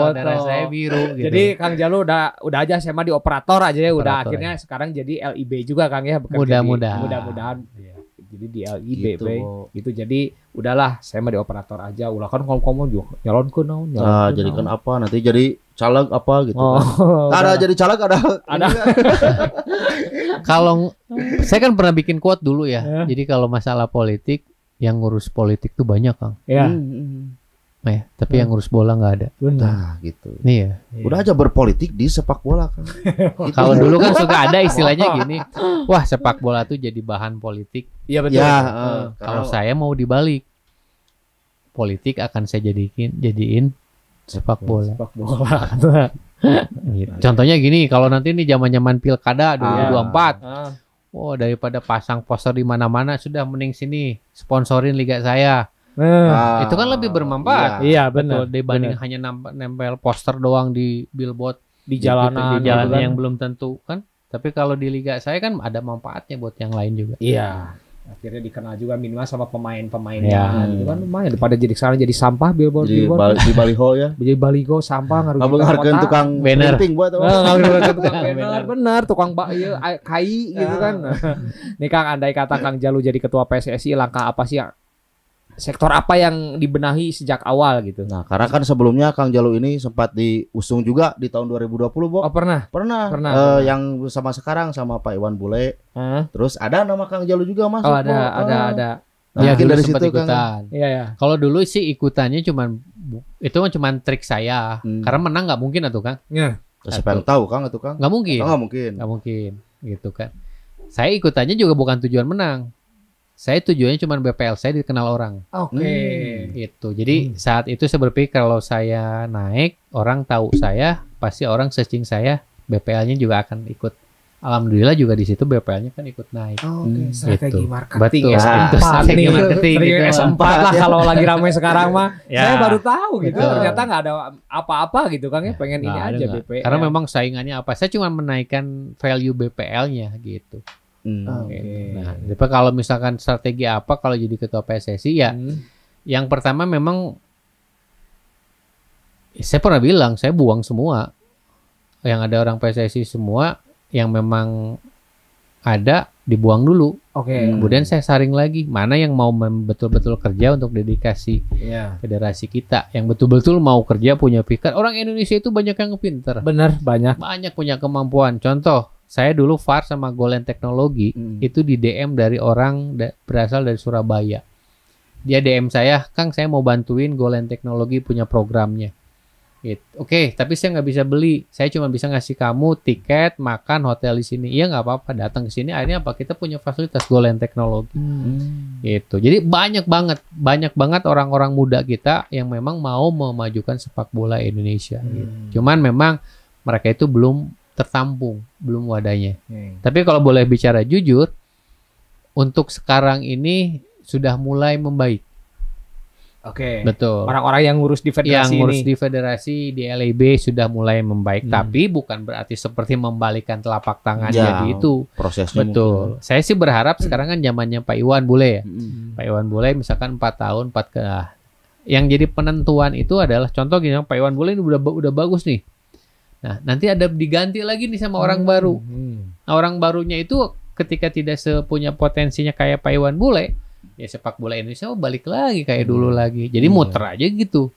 potong. saya biru. Gitu. Jadi Kang Jalu udah udah aja saya mah di operator aja ya, udah akhirnya ya. sekarang jadi LIB juga Kang ya, mudah-mudahan. Mudah-mudahan. Ya. Jadi di LIB gitu. Be. Itu jadi udahlah saya mah di operator aja. Ulah kan kalau kamu juga nyalon ke naon, nah, Ah, jadikan apa nanti jadi caleg apa gitu. Kan. Oh, kan. Ada jadi caleg ada ada. kalau saya kan pernah bikin kuat dulu ya. Yeah. Jadi kalau masalah politik yang ngurus politik tuh banyak, Kang. Iya. Hmm, hmm, hmm. Nah, ya, tapi yang hmm. ngurus bola nggak ada. Benar. Nah, gitu. Nih ya. Iya. Udah aja berpolitik di sepak bola kan. Gitu. Kalau dulu kan suka ada istilahnya gini, wah sepak bola tuh jadi bahan politik. Iya betul. Ya, uh, kalau saya mau dibalik, politik akan saya jadikin jadiin sepak bola. Sepak bola. Gitu. Contohnya gini, kalau nanti ini zaman-zaman pilkada 2024. Ah, ah. Oh, daripada pasang poster di mana-mana sudah mending sini sponsorin liga saya Nah, itu kan lebih iya. bermanfaat. Iya, iya betul. Dibanding bener. hanya nempel poster doang di billboard di jalanan, di, di gitu jalanan kan. yang belum tentu kan. Tapi kalau di liga saya kan ada manfaatnya buat yang lain juga. Iya. Akhirnya dikenal juga minimal sama pemain-pemainnya ya. Itu kan lumayan daripada jadi sekarang jadi sampah billboard di billboard. Bal di baliho ya. Jadi baliho sampah ngaruh Ngarugikan tukang banner. Penting eh, tukang banner Benar, tukang bak iya, kai gitu iya. kan. Nih Kang andai kata Kang Jalu jadi ketua PSSI langkah apa sih yang sektor apa yang dibenahi sejak awal gitu. Nah, karena kan sebelumnya Kang Jalu ini sempat diusung juga di tahun 2020, Bok. Oh, pernah. Pernah. Pernah. Uh, pernah. yang sama sekarang sama Pak Iwan Bule. Huh? Terus ada nama Kang Jalu juga masuk. Oh, ada, Bo. Nah, ada, ada. Nah, ya, dulu dari sempat situ ikutan. Iya, kan. ya. Kalau dulu sih ikutannya cuman itu kan cuman trik saya. Hmm. Karena menang nggak mungkin atuh, Kang. Iya. Ya, siapa yang tahu, Kang, atuh, Kang? Nggak mungkin. Nggak mungkin. Nggak mungkin. Gitu kan. Saya ikutannya juga bukan tujuan menang saya tujuannya cuma BPL saya dikenal orang. Oke. Okay. Hmm, itu. Jadi hmm. saat itu saya berpikir kalau saya naik, orang tahu saya, pasti orang searching saya, BPL-nya juga akan ikut. Alhamdulillah juga di situ BPL-nya kan ikut naik. Oke, okay. hmm, strategi gitu. marketing Betul. Ya, s itu strategi marketing gitu. S4 lah kalau lagi ramai sekarang mah. ya. Saya baru tahu gitu. Betul. Ternyata nggak ada apa-apa gitu Kang ya, ya pengen ini aja BPL. Karena memang saingannya apa? Saya cuma menaikkan value BPL-nya gitu. Hmm, okay. Nah, tapi kalau misalkan strategi apa kalau jadi ketua PSSI ya, hmm. yang pertama memang saya pernah bilang saya buang semua yang ada orang PSSI semua yang memang ada dibuang dulu. Oke. Okay. Kemudian saya saring lagi mana yang mau betul-betul kerja untuk dedikasi yeah. federasi kita, yang betul-betul mau kerja punya pikir Orang Indonesia itu banyak yang pinter. Bener banyak. Banyak punya kemampuan. Contoh saya dulu far sama Golen Teknologi hmm. itu di DM dari orang da berasal dari Surabaya. Dia DM saya, Kang saya mau bantuin Golen Teknologi punya programnya. Gitu. Oke, okay, tapi saya nggak bisa beli. Saya cuma bisa ngasih kamu tiket, makan, hotel di sini. Iya nggak apa-apa. Datang ke sini akhirnya apa? Kita punya fasilitas Golen Teknologi. Hmm. Gitu. Jadi banyak banget, banyak banget orang-orang muda kita yang memang mau memajukan sepak bola Indonesia. Gitu. Hmm. Gitu. Cuman memang mereka itu belum tertampung belum wadahnya. Hmm. Tapi kalau boleh bicara jujur, untuk sekarang ini sudah mulai membaik. Oke. Okay. Betul. Orang-orang yang ngurus di federasi yang ngurus ini. di federasi di LIB e sudah mulai membaik, hmm. tapi bukan berarti seperti membalikan telapak tangan ya, jadi itu. Prosesnya betul. Mungkin. Saya sih berharap sekarang kan zamannya Pak Iwan Bule ya. Hmm. Pak Iwan Bule misalkan 4 tahun 4 ke yang jadi penentuan itu adalah contoh gini Pak Iwan Bule ini udah udah bagus nih. Nah, nanti ada diganti lagi nih sama orang hmm. baru. Hmm. Nah, orang barunya itu ketika tidak sepunya potensinya kayak Pak Iwan Bule, ya sepak bola Indonesia oh, balik lagi kayak hmm. dulu lagi. Jadi yeah. muter aja gitu.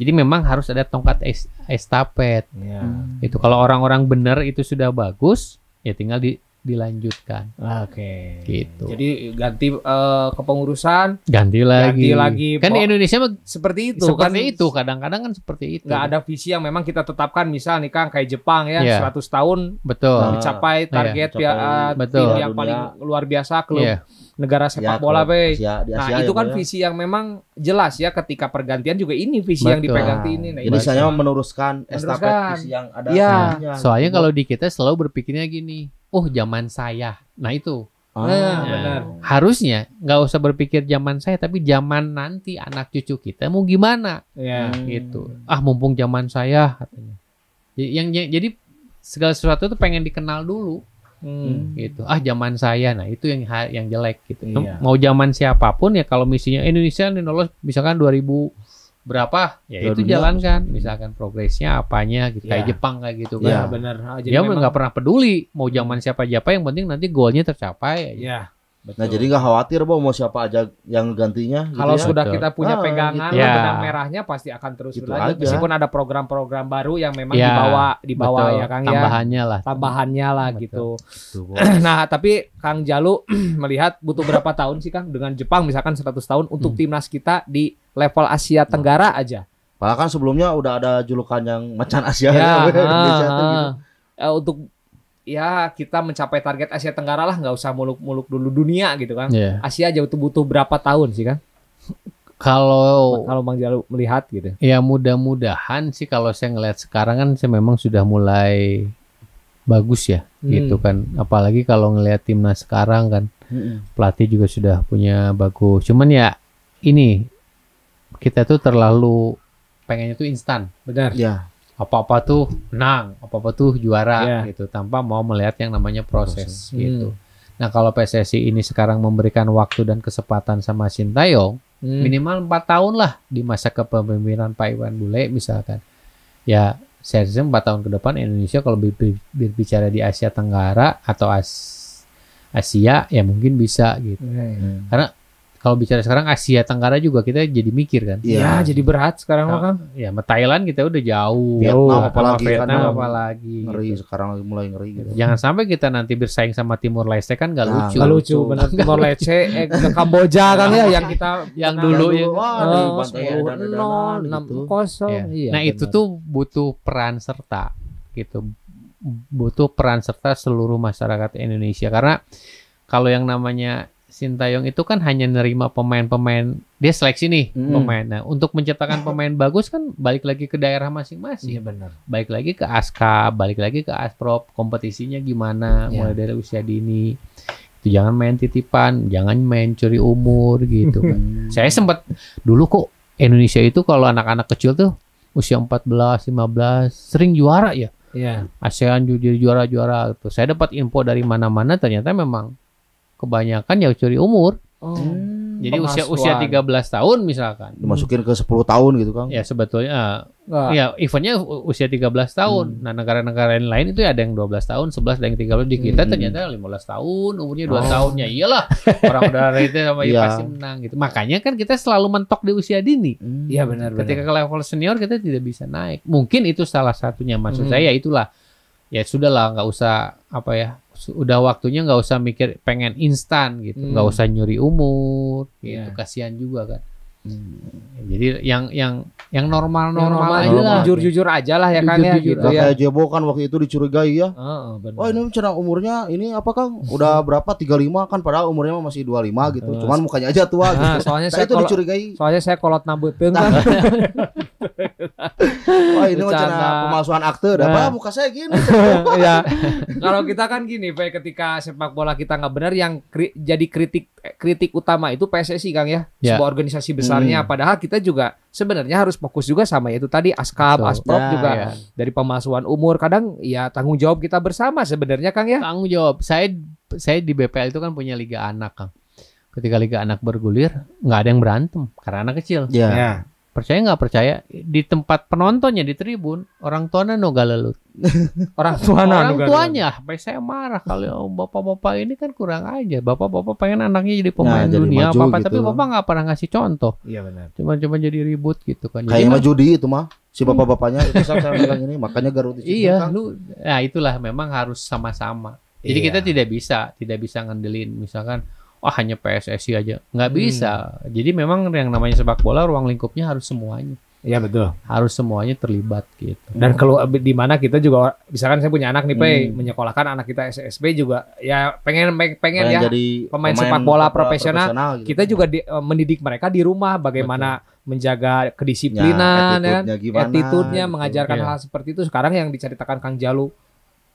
Jadi memang harus ada tongkat estafet. Yeah. Itu kalau orang-orang benar itu sudah bagus, ya tinggal di dilanjutkan. Oke. Okay. Gitu. Jadi ganti uh, kepengurusan, ganti lagi. Ganti lagi. Kan di Indonesia seperti itu. Seperti kan, itu kadang-kadang kan seperti itu. Gak ada visi yang memang kita tetapkan misal nih Kang kayak Jepang ya yeah. Iya. 100 tahun betul mencapai iya. target yeah. ya eh, betul. tim yang paling luar biasa klub. Yeah negara iya, sepak ya, bola, Be. Nah nah, itu kan ya. visi yang memang jelas ya ketika pergantian juga ini visi Betul. yang dipegang nah, ini. Nah, jadi saya meneruskan estafet visi yang ada. Yeah. Soalnya kalau di kita selalu berpikirnya gini, oh zaman saya. Nah itu. Ah, nah, benar. Harusnya nggak usah berpikir zaman saya, tapi zaman nanti anak cucu kita mau gimana? Ya. Gitu. Ah mumpung zaman saya katanya. Jadi, yang jadi segala sesuatu itu pengen dikenal dulu. Hmm. gitu ah zaman saya nah itu yang yang jelek gitu iya. mau zaman siapapun ya kalau misinya eh, Indonesia nih lolos misalkan 2000 berapa ya, ya itu jalankan misalkan progresnya apanya gitu ya. kayak Jepang kayak gitu ya, kan ya, benar ah, dia nggak pernah peduli mau zaman siapa siapa yang penting nanti goalnya tercapai ya Betul. Nah jadi nggak khawatir bahwa mau siapa aja yang gantinya. Gitu Kalau ya. sudah kita punya ah, pegangan gitu. benang ya. merahnya pasti akan terus gitu berlanjut. Aja. Meskipun ada program-program baru yang memang ya. dibawa dibawa ya Kang ya. Tambahannya lah. Tambahannya lah gitu. Betul. nah tapi Kang Jalu melihat butuh berapa tahun sih Kang dengan Jepang misalkan 100 tahun untuk hmm. timnas kita di level Asia Tenggara aja. bahkan sebelumnya udah ada julukan yang macan Asia ya, ya, ah, gitu. ah, gitu. Uh, untuk ya kita mencapai target Asia Tenggara lah nggak usah muluk-muluk dulu dunia gitu kan. Yeah. Asia aja butuh berapa tahun sih kan? Kalau kalau Bang Jalu melihat gitu. Ya mudah-mudahan sih kalau saya ngelihat sekarang kan saya memang sudah mulai bagus ya hmm. gitu kan. Apalagi kalau ngelihat timnas sekarang kan hmm. pelatih juga sudah punya bagus. Cuman ya ini kita tuh terlalu pengennya tuh instan. Benar. Ya apa-apa tuh menang, apa-apa tuh juara yeah. gitu tanpa mau melihat yang namanya proses, proses. Hmm. gitu. Hmm. Nah, kalau PSSI ini sekarang memberikan waktu dan kesempatan sama Sintayong, hmm. minimal 4 tahun lah di masa kepemimpinan Pak Iwan Bule misalkan. Ya, saya rasa 4 tahun ke depan Indonesia kalau berbicara di Asia Tenggara atau Asia ya mungkin bisa gitu. Hmm. Karena kalau bicara sekarang Asia Tenggara juga kita jadi mikir kan. Iya, ya, jadi berat sekarang mah kan. Ya, sama Thailand kita udah jauh. Vietnam apalagi Vietnam kan apalagi. Ngeri gitu. sekarang lagi mulai ngeri gitu. Jangan sampai kita nanti bersaing sama Timur Leste kan gak nah, lucu. Gak lucu benar Timur Leste eh, ke Kamboja kan ya yang kita yang dulu ya. Wah, eh, nol gitu. enam kosong. Iya. Iya, nah, itu tuh butuh peran serta gitu. Butuh peran serta seluruh masyarakat Indonesia karena kalau yang namanya Sintayong itu kan hanya nerima pemain-pemain dia seleksi nih hmm. pemain. Nah, untuk menciptakan pemain bagus kan balik lagi ke daerah masing-masing. Iya benar. Balik lagi ke ASKA, balik lagi ke ASPROP, kompetisinya gimana ya. mulai dari usia dini. Itu jangan main titipan, jangan main curi umur gitu kan. Hmm. Saya sempat dulu kok Indonesia itu kalau anak-anak kecil tuh usia 14, 15 sering juara ya. Iya. ASEAN jadi juara-juara gitu. Saya dapat info dari mana-mana ternyata memang kebanyakan ya curi umur. Oh. Hmm. Jadi usia usia usia 13 tahun misalkan. Dimasukin ke 10 tahun gitu kan. Ya sebetulnya ah, Nggak. ya eventnya usia 13 tahun. Hmm. Nah, negara-negara lain itu ya ada yang 12 tahun, 11 ada yang 13. Di kita hmm. ternyata 15 tahun, umurnya 2 oh. tahunnya. Iyalah, orang udah itu sama ya pasti menang gitu. Makanya kan kita selalu mentok di usia dini. Hmm. Iya hmm. benar benar. Ketika ke level senior kita tidak bisa naik. Mungkin itu salah satunya maksud hmm. saya itulah. Ya sudahlah nggak usah apa ya udah waktunya nggak usah mikir pengen instan gitu nggak hmm. usah nyuri umur gitu yeah. kasihan juga kan Hmm. Jadi yang yang yang normal normal, normal aja lah, jujur jujur aja lah ya kan ya gitu ya. Kayak Jebo kan waktu itu dicurigai ya. oh, oh ini cara umurnya ini apa Kang? Udah berapa 35 kan padahal umurnya masih 25 gitu. Cuman mukanya aja tua nah, gitu. Soalnya nah, saya itu kolot, dicurigai. Soalnya saya kolot nambut kan. Wah oh, ini macam pemalsuan akte, nah. apa muka saya gini? ya. Kalau kita kan gini, Pak, ketika sepak bola kita nggak benar, yang kri jadi kritik eh, kritik utama itu PSSI, Kang ya, ya. sebuah organisasi besar besarnya. Hmm. Padahal kita juga sebenarnya harus fokus juga sama yaitu tadi askap, so, asprop ya, nah, juga ya. dari pemasukan umur. Kadang ya tanggung jawab kita bersama sebenarnya Kang ya. Tanggung jawab. Saya saya di BPL itu kan punya liga anak Kang. Ketika liga anak bergulir, nggak ada yang berantem karena anak kecil. Iya. Yeah. Yeah percaya nggak percaya di tempat penontonnya di tribun orang tuanya no galelut orang tuanya orang tuanya ah, sampai saya marah kali oh, bapak-bapak ini kan kurang aja bapak-bapak pengen anaknya jadi pemain nah, dunia apa gitu. tapi kan. bapak nggak pernah ngasih contoh iya benar cuma cuma jadi ribut gitu kan kayak mah kan judi itu mah si hmm. bapak-bapaknya itu saya bilang ini makanya Garut itu iya kan. lu nah itulah memang harus sama-sama jadi iya. kita tidak bisa tidak bisa ngandelin misalkan Oh hanya PSSI aja nggak hmm. bisa jadi memang yang namanya sepak bola ruang lingkupnya harus semuanya Iya betul. Harus semuanya terlibat gitu. Dan kalau di mana kita juga misalkan saya punya anak nih, Pak, hmm. menyekolahkan anak kita SSB juga ya pengen pengen, pengen ya jadi pemain, pemain sepak bola profesional. profesional gitu. Kita juga di, e, mendidik mereka di rumah bagaimana betul. menjaga kedisiplinan ya, nah, attitude ya, attitude-nya mengajarkan ya. hal iya. seperti itu. Sekarang yang diceritakan Kang Jalu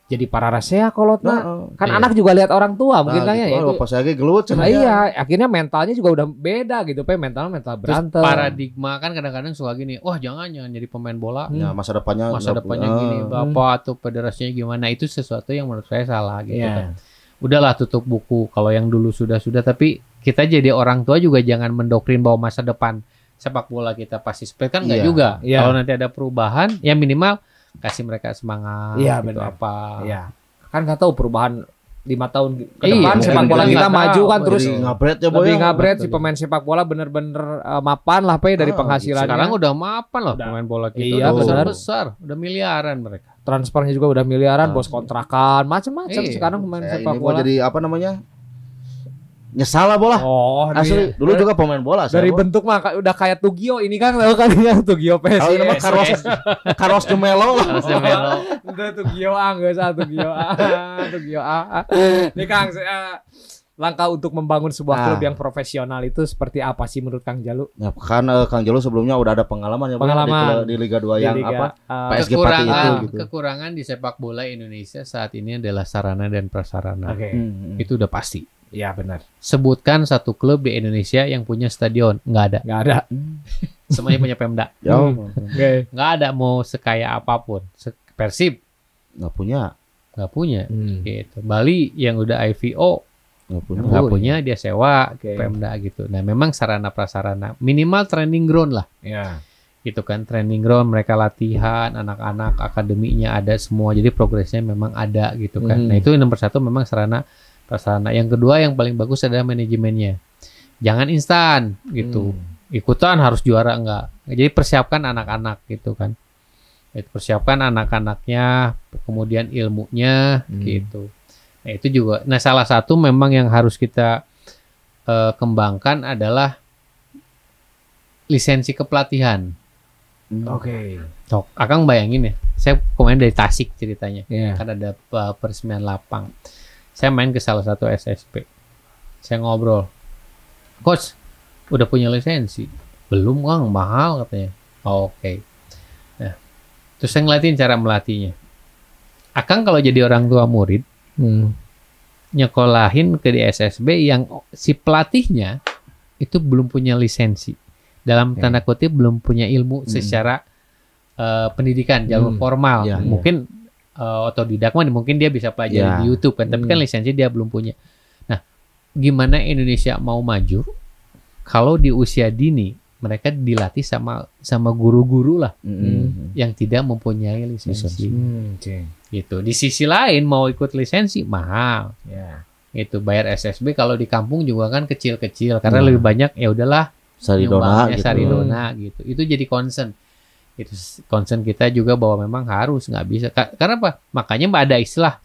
jadi para rasea kalau Nah, kan iya. anak juga lihat orang tua mungkin nah, kayaknya gitu, ya Pas lagi gelut nah, iya, akhirnya mentalnya juga udah beda gitu, pe mental mental berantem. Terus paradigma kan kadang-kadang suka gini, wah jangan jangan jadi pemain bola. Hmm. Ya, masa depannya masa depannya gini, hmm. bapak hmm. atau pederasnya gimana itu sesuatu yang menurut saya salah gitu yeah. Iya. kan. Udahlah tutup buku kalau yang dulu sudah-sudah tapi kita jadi orang tua juga jangan mendokrin bahwa masa depan sepak bola kita pasti seperti kan enggak yeah. juga. Yeah. Kalau nanti ada perubahan ya minimal kasih mereka semangat iya, gitu bener. apa iya. kan nggak tahu perubahan lima tahun ke iya, depan iya, sepak bola kita maju kan terus ngabret ya boy. Ya? ngabret si pemain sepak bola bener-bener uh, mapan lah pe dari penghasilan ah, penghasilannya. Sekarang udah mapan loh udah. pemain bola kita. Iya, besar, besar besar, udah miliaran mereka. Transfernya juga udah miliaran, ah, bos kontrakan, macam-macam iya, sekarang pemain sepak bola. jadi apa namanya? nyesal lah bola. Oh, asli. Iya. Dulu dari, juga pemain bola. Dari bola. bentuk mah udah kayak Tugio ini kan tahu kan ya Tugio PS. Kalau nama Carlos Carlos Jemelo. Carlos Jemelo. Udah Tugio A enggak salah Tugio A. Tugio A. ini Kang langkah untuk membangun sebuah nah. klub yang profesional itu seperti apa sih menurut Kang Jalu? Ya, kan uh, Kang Jalu sebelumnya udah ada pengalaman ya pengalaman di, di Liga 2 di yang Liga, apa uh, eh, PSG kekurangan, Pati itu gitu. Kekurangan di sepak bola Indonesia saat ini adalah sarana dan prasarana. Okay. Hmm, hmm. Itu udah pasti. Ya benar. Sebutkan satu klub di Indonesia yang punya stadion. Nggak ada. Nggak ada. Semuanya punya Pemda. Jauh. Ya. Hmm. Nggak ada mau sekaya apapun. Persib. Nggak punya. Nggak punya. Hmm. Gitu. Bali yang udah IVO Nggak punya. punya dia sewa okay. Pemda gitu. Nah memang sarana prasarana minimal training ground lah. Ya. Gitu kan training ground mereka latihan anak-anak akademinya ada semua jadi progresnya memang ada gitu kan. Hmm. Nah itu nomor satu memang sarana prasarana. Yang kedua yang paling bagus adalah manajemennya. Jangan instan gitu. Hmm. Ikutan harus juara enggak. Jadi persiapkan anak-anak gitu kan. Persiapkan anak-anaknya, kemudian ilmunya hmm. gitu. Nah, itu juga. Nah, salah satu memang yang harus kita uh, kembangkan adalah lisensi kepelatihan. Hmm. Oke. Okay. Akang bayangin ya. Saya kemarin dari Tasik ceritanya. Yeah. Kan ada uh, eh, peresmian lapang saya main ke salah satu SSP saya ngobrol coach udah punya lisensi belum kang mahal katanya oh, oke okay. nah terus saya ngeliatin cara melatihnya akang kalau jadi orang tua murid hmm. nyekolahin ke di SSB yang si pelatihnya itu belum punya lisensi dalam tanda kutip belum punya ilmu hmm. secara uh, pendidikan jalur hmm. formal ya, ya. mungkin uh, otodidak mah mungkin dia bisa pelajari yeah. di iya. YouTube kan, tapi kan hmm. kan lisensi dia belum punya. Nah, gimana Indonesia mau maju kalau di usia dini mereka dilatih sama sama guru-guru lah mm-hmm. yang tidak mempunyai lisensi. Mm, Hmm, Gitu. Di sisi lain mau ikut lisensi mahal. Yeah. Itu bayar SSB kalau di kampung juga kan kecil-kecil karena yeah. lebih banyak ya udahlah Saridona gitu. Saridona gitu. Itu jadi concern itu concern kita juga bahwa memang harus nggak bisa karena apa makanya mbak ada istilah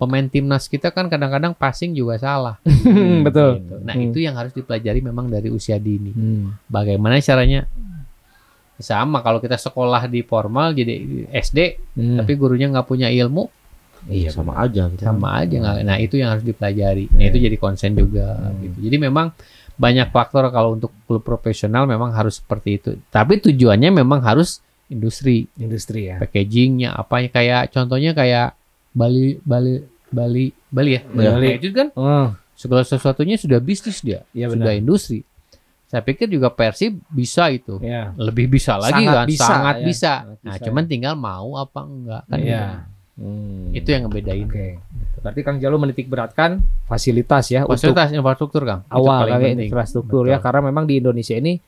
pemain timnas kita kan kadang-kadang passing juga salah hmm, betul gitu. nah hmm. itu yang harus dipelajari memang dari usia dini hmm. bagaimana caranya sama kalau kita sekolah di formal jadi SD hmm. tapi gurunya nggak punya ilmu iya sama aja sama aja nggak hmm. nah itu yang harus dipelajari nah, iya. itu jadi konsen juga hmm. gitu jadi memang banyak faktor kalau untuk klub profesional memang harus seperti itu tapi tujuannya memang harus industri industri ya packagingnya apa ya kayak contohnya kayak Bali Bali Bali Bali ya iya. Bali, Bali. itu kan oh. segala sesuatunya sudah bisnis dia ya, sudah industri saya pikir juga Persib bisa itu ya. lebih bisa lagi sangat kan bisa, sangat ya. bisa nah bisa, cuman ya. tinggal mau apa enggak kan ya. Hmm. Itu yang ngebedain. Oke. Okay. Gitu. Berarti Kang Jalu menitik beratkan fasilitas ya fasilitas untuk infrastruktur Kang. Awal infrastruktur ya. Betul. ya karena memang di Indonesia ini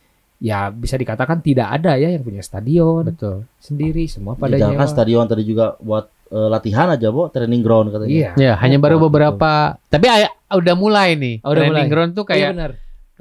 ya bisa dikatakan tidak ada ya yang punya stadion betul sendiri semua pada ya, ada kan stadion tadi juga buat uh, latihan aja bu training ground katanya iya ya, hanya iya, baru beberapa betul. tapi udah mulai nih oh, udah training mulai. ground tuh iya, kayak iya, benar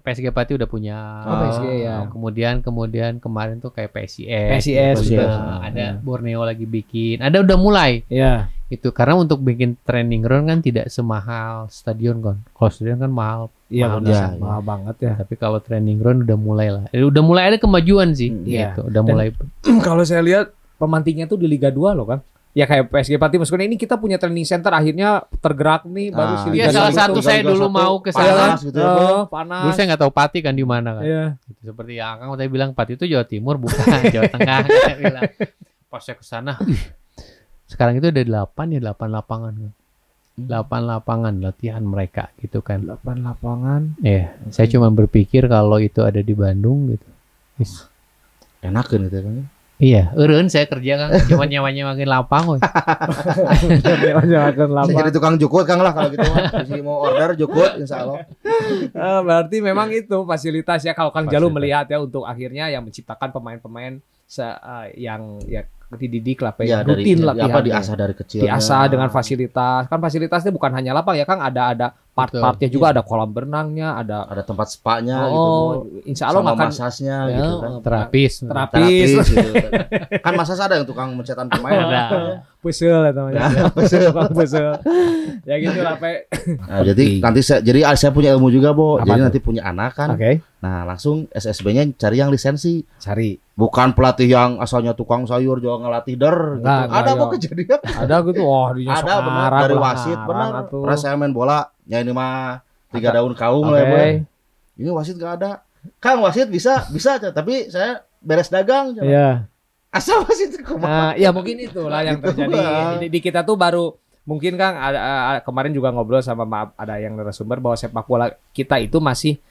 PSG Pati udah punya. Oh, PSG nah, ya. Kemudian kemudian kemarin tuh kayak PSIS. PSIS gitu. nah, ya, ada ya. Borneo lagi bikin. Ada udah mulai. Iya. Itu karena untuk bikin training ground kan tidak semahal stadion kan. Kalau stadion kan mahal. Iya mahal, ya, ya, mahal banget ya. Tapi kalau training ground udah mulai lah. Eh, udah mulai ada kemajuan sih hmm, iya. gitu. Udah Dan, mulai. kalau saya lihat pemantingnya tuh di Liga 2 loh kan ya kayak PSG Pati maksudnya ini kita punya training center akhirnya tergerak nih baru nah, baru sih. Iya salah satu saya dulu mau ke sana gitu ya, panas, gitu, oh, panas. dulu saya nggak tahu Pati kan di mana kan yeah. Gitu, seperti yang Kang tadi bilang Pati itu Jawa Timur bukan Jawa Tengah kan saya bilang pas saya ke sana sekarang itu ada delapan ya delapan lapangan kan. delapan lapangan latihan mereka gitu kan delapan lapangan Iya, yeah. saya hmm. cuma berpikir kalau itu ada di Bandung gitu enak kan gitu kan ya, Iya, urun saya kerja kan, cuma nyawanya makin lapang we. nyawanya makin lapang. Saya jadi tukang jukut Kang lah kalau gitu mah. mau order jukut insya Nah, berarti memang itu fasilitas ya kalau Kang Jalu melihat ya untuk akhirnya yang menciptakan pemain-pemain uh, yang ya dididik lah ya, rutin dari, latihan apa diasah dari kecil diasah dengan fasilitas kan fasilitasnya bukan hanya lapang ya Kang ada ada part-partnya juga iya. ada kolam berenangnya, ada ada tempat spa-nya oh, gitu. Oh, insyaallah makan masasnya ya, gitu kan. Terapis. Terapis. terapis gitu. kan masas ada yang tukang mencetan pemain. ada. Pusul ya teman-teman. Iya. Pusul, pusul. ya gitu lah, Pak. Nah, jadi nanti saya jadi ah, saya punya ilmu juga, Bo. Apa jadi itu? nanti punya anak kan. Oke. Okay. Nah, langsung SSB-nya cari yang lisensi. Cari. Bukan pelatih yang asalnya tukang sayur juga ngelatih der gitu. ada kok kejadian. Ada gitu. Wah, dia Ada benar dari wasit nah, benar. Pernah saya main bola Ya ini mah tiga daun kaum okay. lah ya, Ini wasit gak ada. Kang wasit bisa, bisa aja. Tapi saya beres dagang. Iya. Yeah. Asal wasit itu Nah, ya mungkin itu lah yang itu terjadi. Di, di kita tuh baru mungkin Kang ada, kemarin juga ngobrol sama maaf ada yang narasumber bahwa sepak bola kita itu masih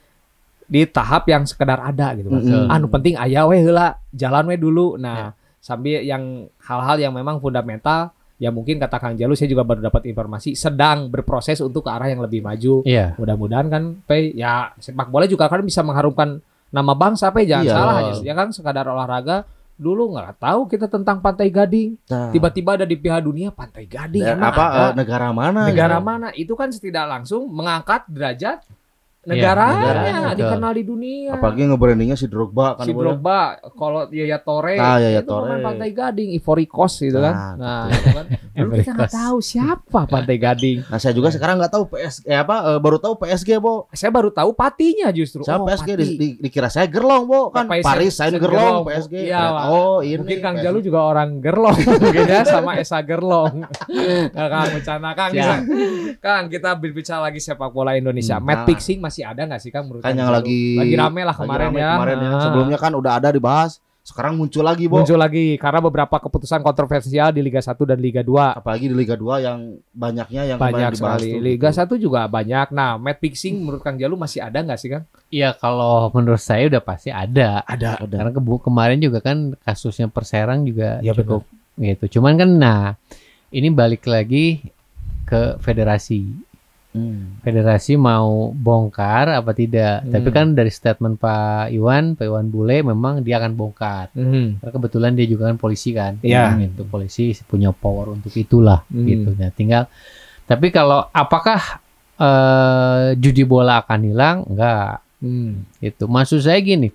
di tahap yang sekedar ada gitu Mm Anu penting ayah weh lah jalan weh dulu. Nah, yeah. sambil yang hal-hal yang memang fundamental ya mungkin kata Kang Jalu saya juga baru dapat informasi sedang berproses untuk ke arah yang lebih maju. Yeah. Mudah-mudahan kan Pe ya sepak bola juga kan bisa mengharumkan nama bangsa Pe jangan yeah. salah hanya ya kan sekadar olahraga dulu nggak tahu kita tentang Pantai Gading. tiba nah. Tiba-tiba ada di pihak Dunia Pantai Gading. Nah, apa ada. Eh, negara mana? Negara ya? mana? Itu kan setidak langsung mengangkat derajat Iya, negaranya, ya, dikenal di dunia. Apalagi ngebrandingnya si Drogba kan. Si ya. Drogba, kalau Yaya Torre, nah, Yaya itu Torre. pemain Pantai Gading, Ivory Coast gitu kan. Nah, nah kan. kita nggak tahu siapa Pantai Gading. Nah, saya juga sekarang nggak tahu PS eh, apa eh, baru tahu PSG, Bo. Saya baru tahu patinya justru. Saya oh, PSG di, di, dikira saya gerlong, Bo. Kan Paris saya gerlong, gerlong, PSG. Iya, oh, ini. Mungkin Kang PSG. Jalu juga orang gerlong mungkin ya sama Esa gerlong. Nah, Kang bercanda Kang. Kang, kita berbicara lagi sepak bola Indonesia. Hmm, Match nah. fixing masih masih ada nggak sih kang menurut kan yang lagi lagi rame lah kemarin ya. Kemarin ya. Ah. Sebelumnya kan udah ada dibahas. Sekarang muncul lagi, Bo. Muncul lagi karena beberapa keputusan kontroversial di Liga 1 dan Liga 2. Apalagi di Liga 2 yang banyaknya yang banyak sekali. Liga gitu. satu 1 juga banyak. Nah, match fixing menurut Kang Jalu masih ada nggak sih, Kang? Iya, kalau menurut saya udah pasti ada. Ada, ada. Karena ke kemarin juga kan kasusnya Perserang juga ya, cukup betul. gitu. Cuman kan nah, ini balik lagi ke federasi hmm. federasi mau bongkar apa tidak. Hmm. Tapi kan dari statement Pak Iwan, Pak Iwan Bule memang dia akan bongkar. Hmm. Karena kebetulan dia juga kan polisi kan. Iya. Hmm, itu Polisi punya power untuk itulah hmm. gitu. Nah, tinggal tapi kalau apakah uh, judi bola akan hilang? Enggak. Hmm. Itu maksud saya gini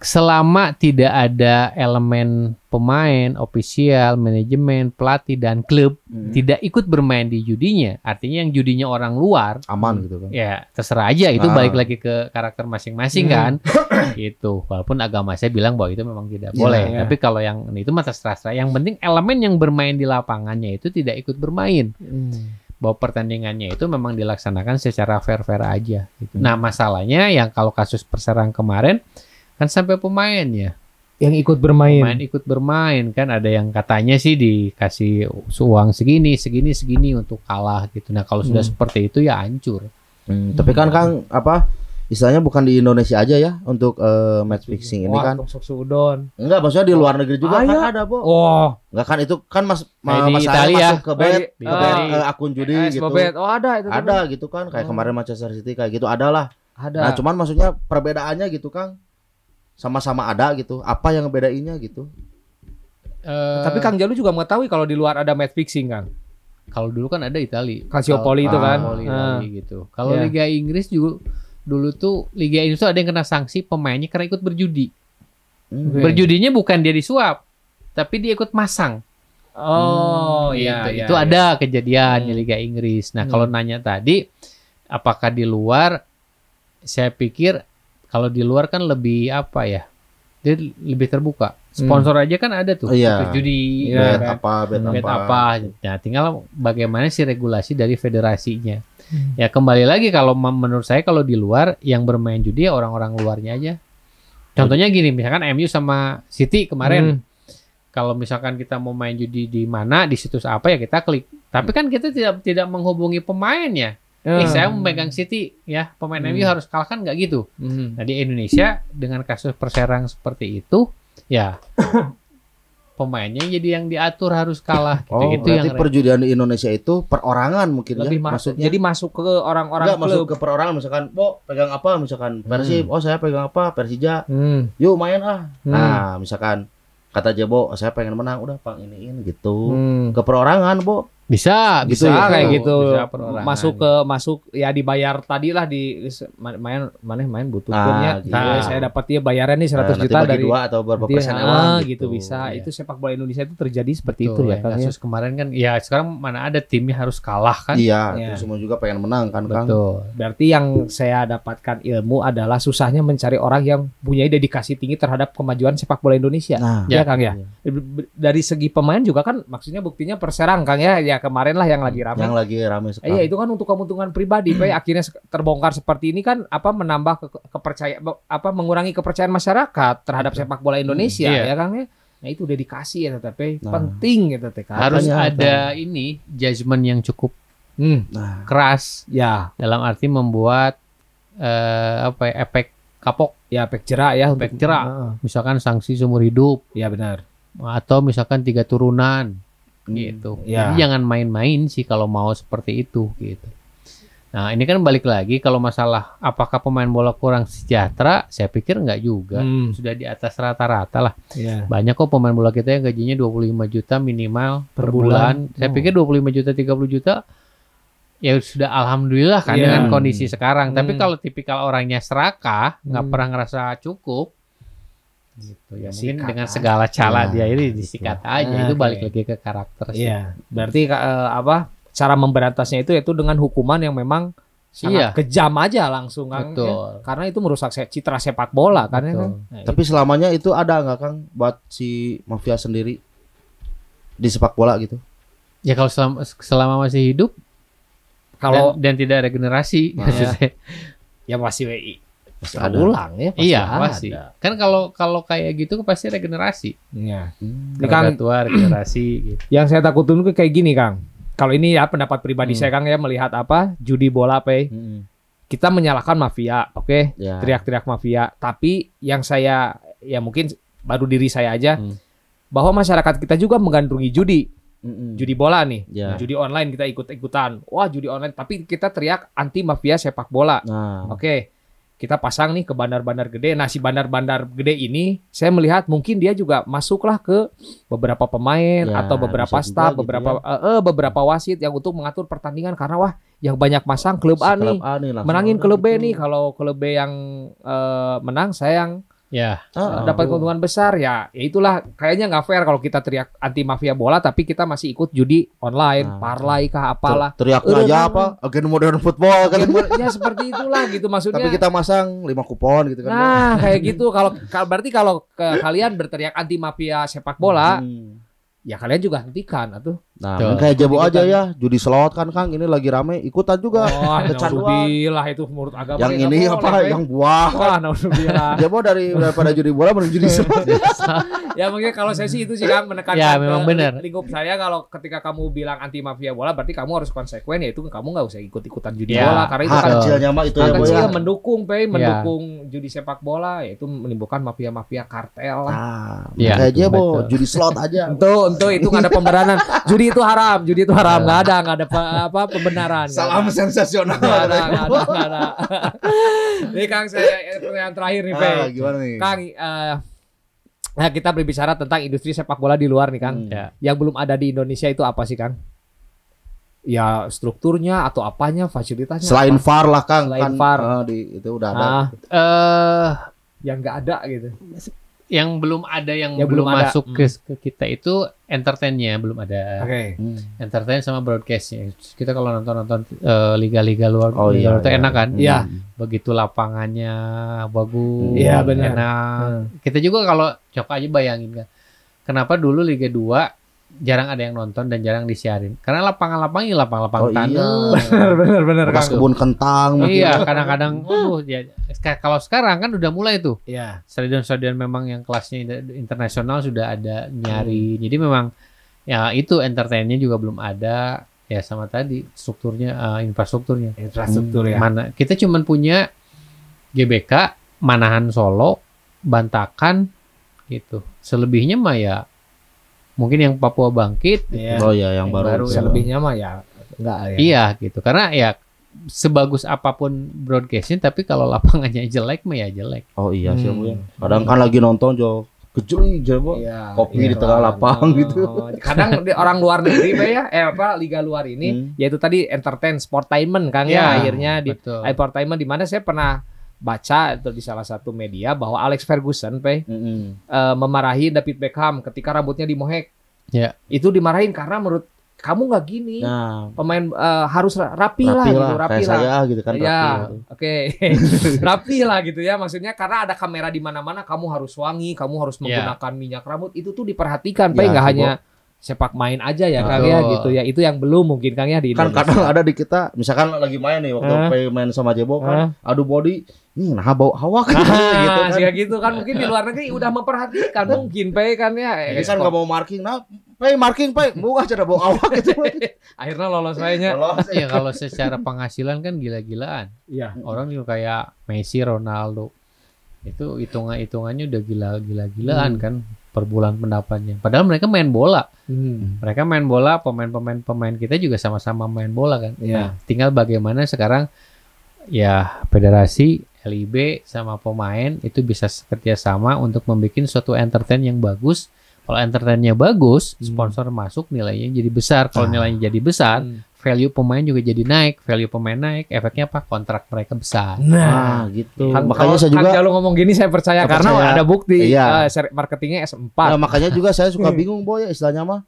selama tidak ada elemen pemain, ofisial, manajemen, pelatih dan klub hmm. tidak ikut bermain di judinya, artinya yang judinya orang luar aman gitu kan. Ya, terserah aja itu ah. balik lagi ke karakter masing-masing hmm. kan. gitu. Walaupun agama saya bilang bahwa itu memang tidak iya, boleh, yeah, yeah. tapi kalau yang itu mah terserah. Yang penting elemen yang bermain di lapangannya itu tidak ikut bermain. Hmm bahwa pertandingannya itu memang dilaksanakan secara fair-fair aja. Gitu. Hmm. Nah masalahnya yang kalau kasus perserang kemarin, kan sampai pemain ya yang ikut bermain. Pemain ikut bermain kan ada yang katanya sih dikasih uang segini, segini, segini untuk kalah gitu. Nah kalau sudah hmm. seperti itu ya hancur. Hmm. Tapi kan Kang apa istilahnya bukan di Indonesia aja ya untuk uh, match fixing ini kan. Sudon. Enggak, maksudnya di luar negeri juga ah, kan ya? ada, Bo. Oh. Enggak kan itu kan Mas ma Mas Italia ya. masuk ke bet, ke bet uh, akun judi NS gitu. Bet. Oh, ada itu. Ada gitu kan kayak oh. kemarin Manchester City kayak gitu lah. Ada. Nah, cuman maksudnya perbedaannya gitu, Kang sama-sama ada gitu apa yang ngebedainnya gitu uh, tapi Kang Jalu juga mengetahui kalau di luar ada match fixing Kang kalau dulu kan ada Itali Poli itu kan Poli, uh, ah. gitu kalau yeah. Liga Inggris juga dulu tuh Liga Inggris tuh ada yang kena sanksi pemainnya karena ikut berjudi hmm. okay. berjudinya bukan dia disuap tapi dia ikut masang Oh hmm, iya, gitu. iya, itu iya. ada kejadian di hmm. Liga Inggris. Nah hmm. kalau nanya tadi, apakah di luar? Saya pikir kalau di luar kan lebih apa ya? Dia lebih terbuka. Sponsor hmm. aja kan ada tuh. Iya. Judi iya, ya, bet kan? apa, bet, bet apa. apa. Nah, tinggal bagaimana sih regulasi dari federasinya. Hmm. Ya kembali lagi kalau menurut saya kalau di luar yang bermain judi ya orang-orang luarnya aja. Contohnya gini, misalkan MU sama City kemarin. Hmm. Kalau misalkan kita mau main judi di mana, di situs apa ya kita klik. Tapi kan kita tidak tidak menghubungi pemainnya. Uh. Eh saya memegang City ya pemain hmm. MU harus kalahkan kan nggak gitu. Hmm. Nah di Indonesia dengan kasus perserang seperti itu ya pemainnya jadi yang diatur harus kalah. Gitu. Oh itu yang perjudian di Indonesia itu perorangan mungkin ya, Lebih ya maksudnya. Jadi masuk ke orang-orang klub. masuk ke perorangan misalkan oh pegang apa misalkan hmm. Persib hmm. oh saya pegang apa Persija hmm. yuk main ah hmm. nah misalkan kata aja oh, saya pengen menang udah pang ini gitu hmm. ke perorangan Bo bisa, bisa, bisa gitu ya, kayak gitu. Bisa masuk ke masuk ya dibayar tadi lah di main mana main butuh nah, gitu. nah. saya dapat dia nih 100 nah, eh, juta dari dua atau berapa dia, persen awal ah, gitu. gitu bisa. Ya. Itu sepak bola Indonesia itu terjadi seperti Betul, itu iya. ya. Kan, kasus ya. kemarin kan ya sekarang mana ada timnya harus kalah kan? Iya, ya. semua juga pengen menang kan Betul. Kang. Berarti yang saya dapatkan ilmu adalah susahnya mencari orang yang punya dedikasi tinggi terhadap kemajuan sepak bola Indonesia. Nah, ya, ya Kang ya. ya. Dari segi pemain juga kan maksudnya buktinya Perserang Kang ya ya kemarin lah yang lagi ramai. Yang lagi ramai sekarang. Iya, itu kan untuk keuntungan pribadi. Pak, hmm. akhirnya terbongkar seperti ini kan apa menambah ke kepercayaan apa mengurangi kepercayaan masyarakat terhadap sepak bola Indonesia hmm, iya. ya Kang ya. Nah itu dedikasi ya tetapi nah, penting ya TK. Kan? Harus ada apa? ini judgement yang cukup hmm, nah, keras ya dalam arti membuat uh, apa ya, efek kapok ya efek jerak ya efek jerak. Nah. Misalkan sanksi seumur hidup. Ya benar. Atau misalkan tiga turunan Hmm, gitu. Yeah. Jadi jangan main-main sih kalau mau seperti itu gitu. Nah ini kan balik lagi kalau masalah apakah pemain bola kurang sejahtera, saya pikir enggak juga. Hmm. Sudah di atas rata-rata lah. Yeah. Banyak kok pemain bola kita yang gajinya 25 juta minimal per, bulan. bulan. Saya oh. pikir 25 juta 30 juta ya sudah alhamdulillah kan yeah. dengan kondisi hmm. sekarang. Hmm. Tapi kalau tipikal orangnya serakah, enggak hmm. pernah ngerasa cukup, gitu ya mungkin sikat dengan segala cara dia nah, ini gitu. disikat aja okay. itu balik lagi ke karakter sih. Iya. Berarti uh, apa cara memberantasnya itu yaitu dengan hukuman yang memang sangat iya. kejam aja langsung kan Betul. Ya? karena itu merusak citra sepak bola kan ya kan. Nah, Tapi itu. selamanya itu ada nggak Kang buat si mafia sendiri di sepak bola gitu? Ya kalau selama, selama masih hidup kalau dan, dan tidak regenerasi nah, Ya, ya masih Pasti ada. ulang ya. Pasti iya ada. Kan kalau kalau kayak gitu pasti regenerasi. Iya. Ini kan tua regenerasi. gitu. Yang saya takutin tuh kayak gini Kang. Kalau ini ya pendapat pribadi hmm. saya Kang ya melihat apa judi bola apa hmm. Kita menyalahkan mafia, oke? Okay? Ya. yeah. Teriak-teriak mafia. Tapi yang saya ya mungkin baru diri saya aja hmm. bahwa masyarakat kita juga menggandrungi judi. Mm-mm. judi bola nih, yeah. judi online kita ikut-ikutan. Wah, judi online, tapi kita teriak anti mafia sepak bola. Nah. Oke. Okay kita pasang nih ke bandar-bandar gede. Nah, si bandar-bandar gede ini saya melihat mungkin dia juga masuklah ke beberapa pemain ya, atau beberapa staff, gitu beberapa ya. uh, uh, beberapa wasit yang untuk mengatur pertandingan karena wah yang banyak masang klub si A nih. A nih menangin klub B hmm. nih kalau klub B yang uh, menang saya yang Ya, uh, dapat keuntungan besar ya. Ya itulah kayaknya nggak fair kalau kita teriak anti mafia bola tapi kita masih ikut judi online, uh, parlay kah apalah. uh, aja apa? Agen modern football kan. Ya seperti itulah gitu maksudnya. Tapi kita masang 5 kupon gitu kan. Nah, kayak gitu kalau berarti kalau ke, kalian berteriak anti mafia sepak bola, hmm ya kalian juga hentikan atuh. Nah, Tuh. kayak jebu aja ya, judi slot kan Kang, ini lagi rame, ikutan juga. Oh, nauzubillah itu menurut agama. Yang ini apa? ya? yang buah. Wah, nauzubillah. jebo dari daripada judi bola menuju judi slot. ya mungkin kalau saya sih itu sih Kang menekan Ya, memang benar. Lingkup saya kalau ketika kamu bilang anti mafia bola berarti kamu harus konsekuen yaitu kamu nggak usah ikut-ikutan judi ya. bola karena itu kan kecilnya mah itu ya. Kecil ya. mendukung pay, ya. mendukung ya. judi sepak bola yaitu menimbulkan mafia-mafia kartel lah. Nah, ya, kayak jebo judi slot aja. Tuh untuk itu nggak ada pemberanan, judi itu haram, judi itu haram. Nggak ada, nggak ada apa, apa pembenaran. Salam ada. sensasional. Nggak ada, nggak ada, nggak Kang, saya eh, pertanyaan terakhir nih, Pak. Ah, gimana nih? Kang, uh, Nah, kita berbicara tentang industri sepak bola di luar nih, Kang. Hmm. Ya. Yang belum ada di Indonesia itu apa sih, Kang? ya strukturnya atau apanya fasilitasnya selain apa? VAR lah Kang selain kan, VAR uh, di itu udah ada ah, uh, yang nggak ada gitu yang belum ada yang, yang belum, belum ada. masuk hmm. ke, ke kita itu entertainnya belum ada. Okay. Hmm. Entertain sama broadcastnya. Kita kalau nonton-nonton liga eh, liga-liga luar, oh, liga iya, iya. enak kan? Iya. Hmm. Begitu lapangannya bagus, hmm. iya, bener. enak. Hmm. Kita juga kalau coba aja bayangin kan, kenapa dulu Liga 2 jarang ada yang nonton dan jarang disiarin karena lapangan lapangnya lapang-lapang oh, iya. tanah iya. benar benar kebun kentang iya kadang-kadang oh ya kalau sekarang kan udah mulai tuh. Iya. Stadion-stadion memang yang kelasnya internasional sudah ada nyari. Hmm. Jadi memang ya itu entertainnya juga belum ada ya sama tadi strukturnya uh, infrastrukturnya. Infrastruktur hmm, ya. Mana kita cuman punya GBK, Manahan Solo, Bantakan gitu. Selebihnya mah ya mungkin yang Papua bangkit. Iya. Gitu. Oh ya yang, yang baru. baru selebihnya mah ya enggak ya. Iya gitu. Karena ya sebagus apapun broadcastnya tapi kalau lapangannya jelek mah ya jelek oh iya sih hmm. ya kadang kan lagi nonton jo kecil, aja ya, kopi iya, di tengah lapang oh. gitu kadang di orang luar negeri ya eh apa liga luar ini hmm. yaitu tadi entertain sportainment kan ya, ya akhirnya di sport eh, sportainment di mana saya pernah baca atau di salah satu media bahwa Alex Ferguson pe mm -hmm. uh, memarahi David Beckham ketika rambutnya dimohek. Ya. Itu dimarahin karena menurut kamu nggak gini nah, pemain uh, harus rapi, rapi lah, gitu, lah gitu rapi lah saya, gitu kan ya oke rapi lah gitu ya maksudnya karena ada kamera di mana-mana kamu harus wangi kamu harus iya. menggunakan yeah. minyak rambut itu tuh diperhatikan pak ya, nggak hanya sepak main aja ya Kang ya gitu ya itu yang belum mungkin Kang ya di kan Indonesia. kan kadang ada di kita misalkan lagi main nih waktu pemain main sama Jebo kan adu body hmm, nah bau hawa kan ah, gitu kan. gitu kan mungkin di luar negeri udah memperhatikan nah. mungkin pe kan ya. kan nggak mau marking nah Pai marking, Pak. Buka cara bawa awak gitu. Akhirnya lolos saya Lolos. Ya kalau secara penghasilan kan gila-gilaan. Iya. Orang juga kayak Messi, Ronaldo. Itu hitungan-hitungannya udah gila-gila-gilaan hmm. kan per bulan pendapatnya. Padahal mereka main bola. Hmm. Mereka main bola, pemain-pemain pemain kita juga sama-sama main bola kan. Iya. Nah, tinggal bagaimana sekarang ya federasi LIB sama pemain itu bisa kerjasama untuk membuat suatu entertain yang bagus kalau entertainnya bagus, hmm. sponsor hmm. masuk nilainya jadi besar. Kalau ah. nilainya jadi besar, hmm. value pemain juga jadi naik, value pemain naik, efeknya apa? Kontrak mereka besar. Nah, nah gitu. Kan, makanya kalau, saya juga Kalau ngomong gini saya percaya, saya karena ada bukti. Iya. Uh, marketingnya S4. Nah, makanya juga saya suka bingung boy istilahnya mah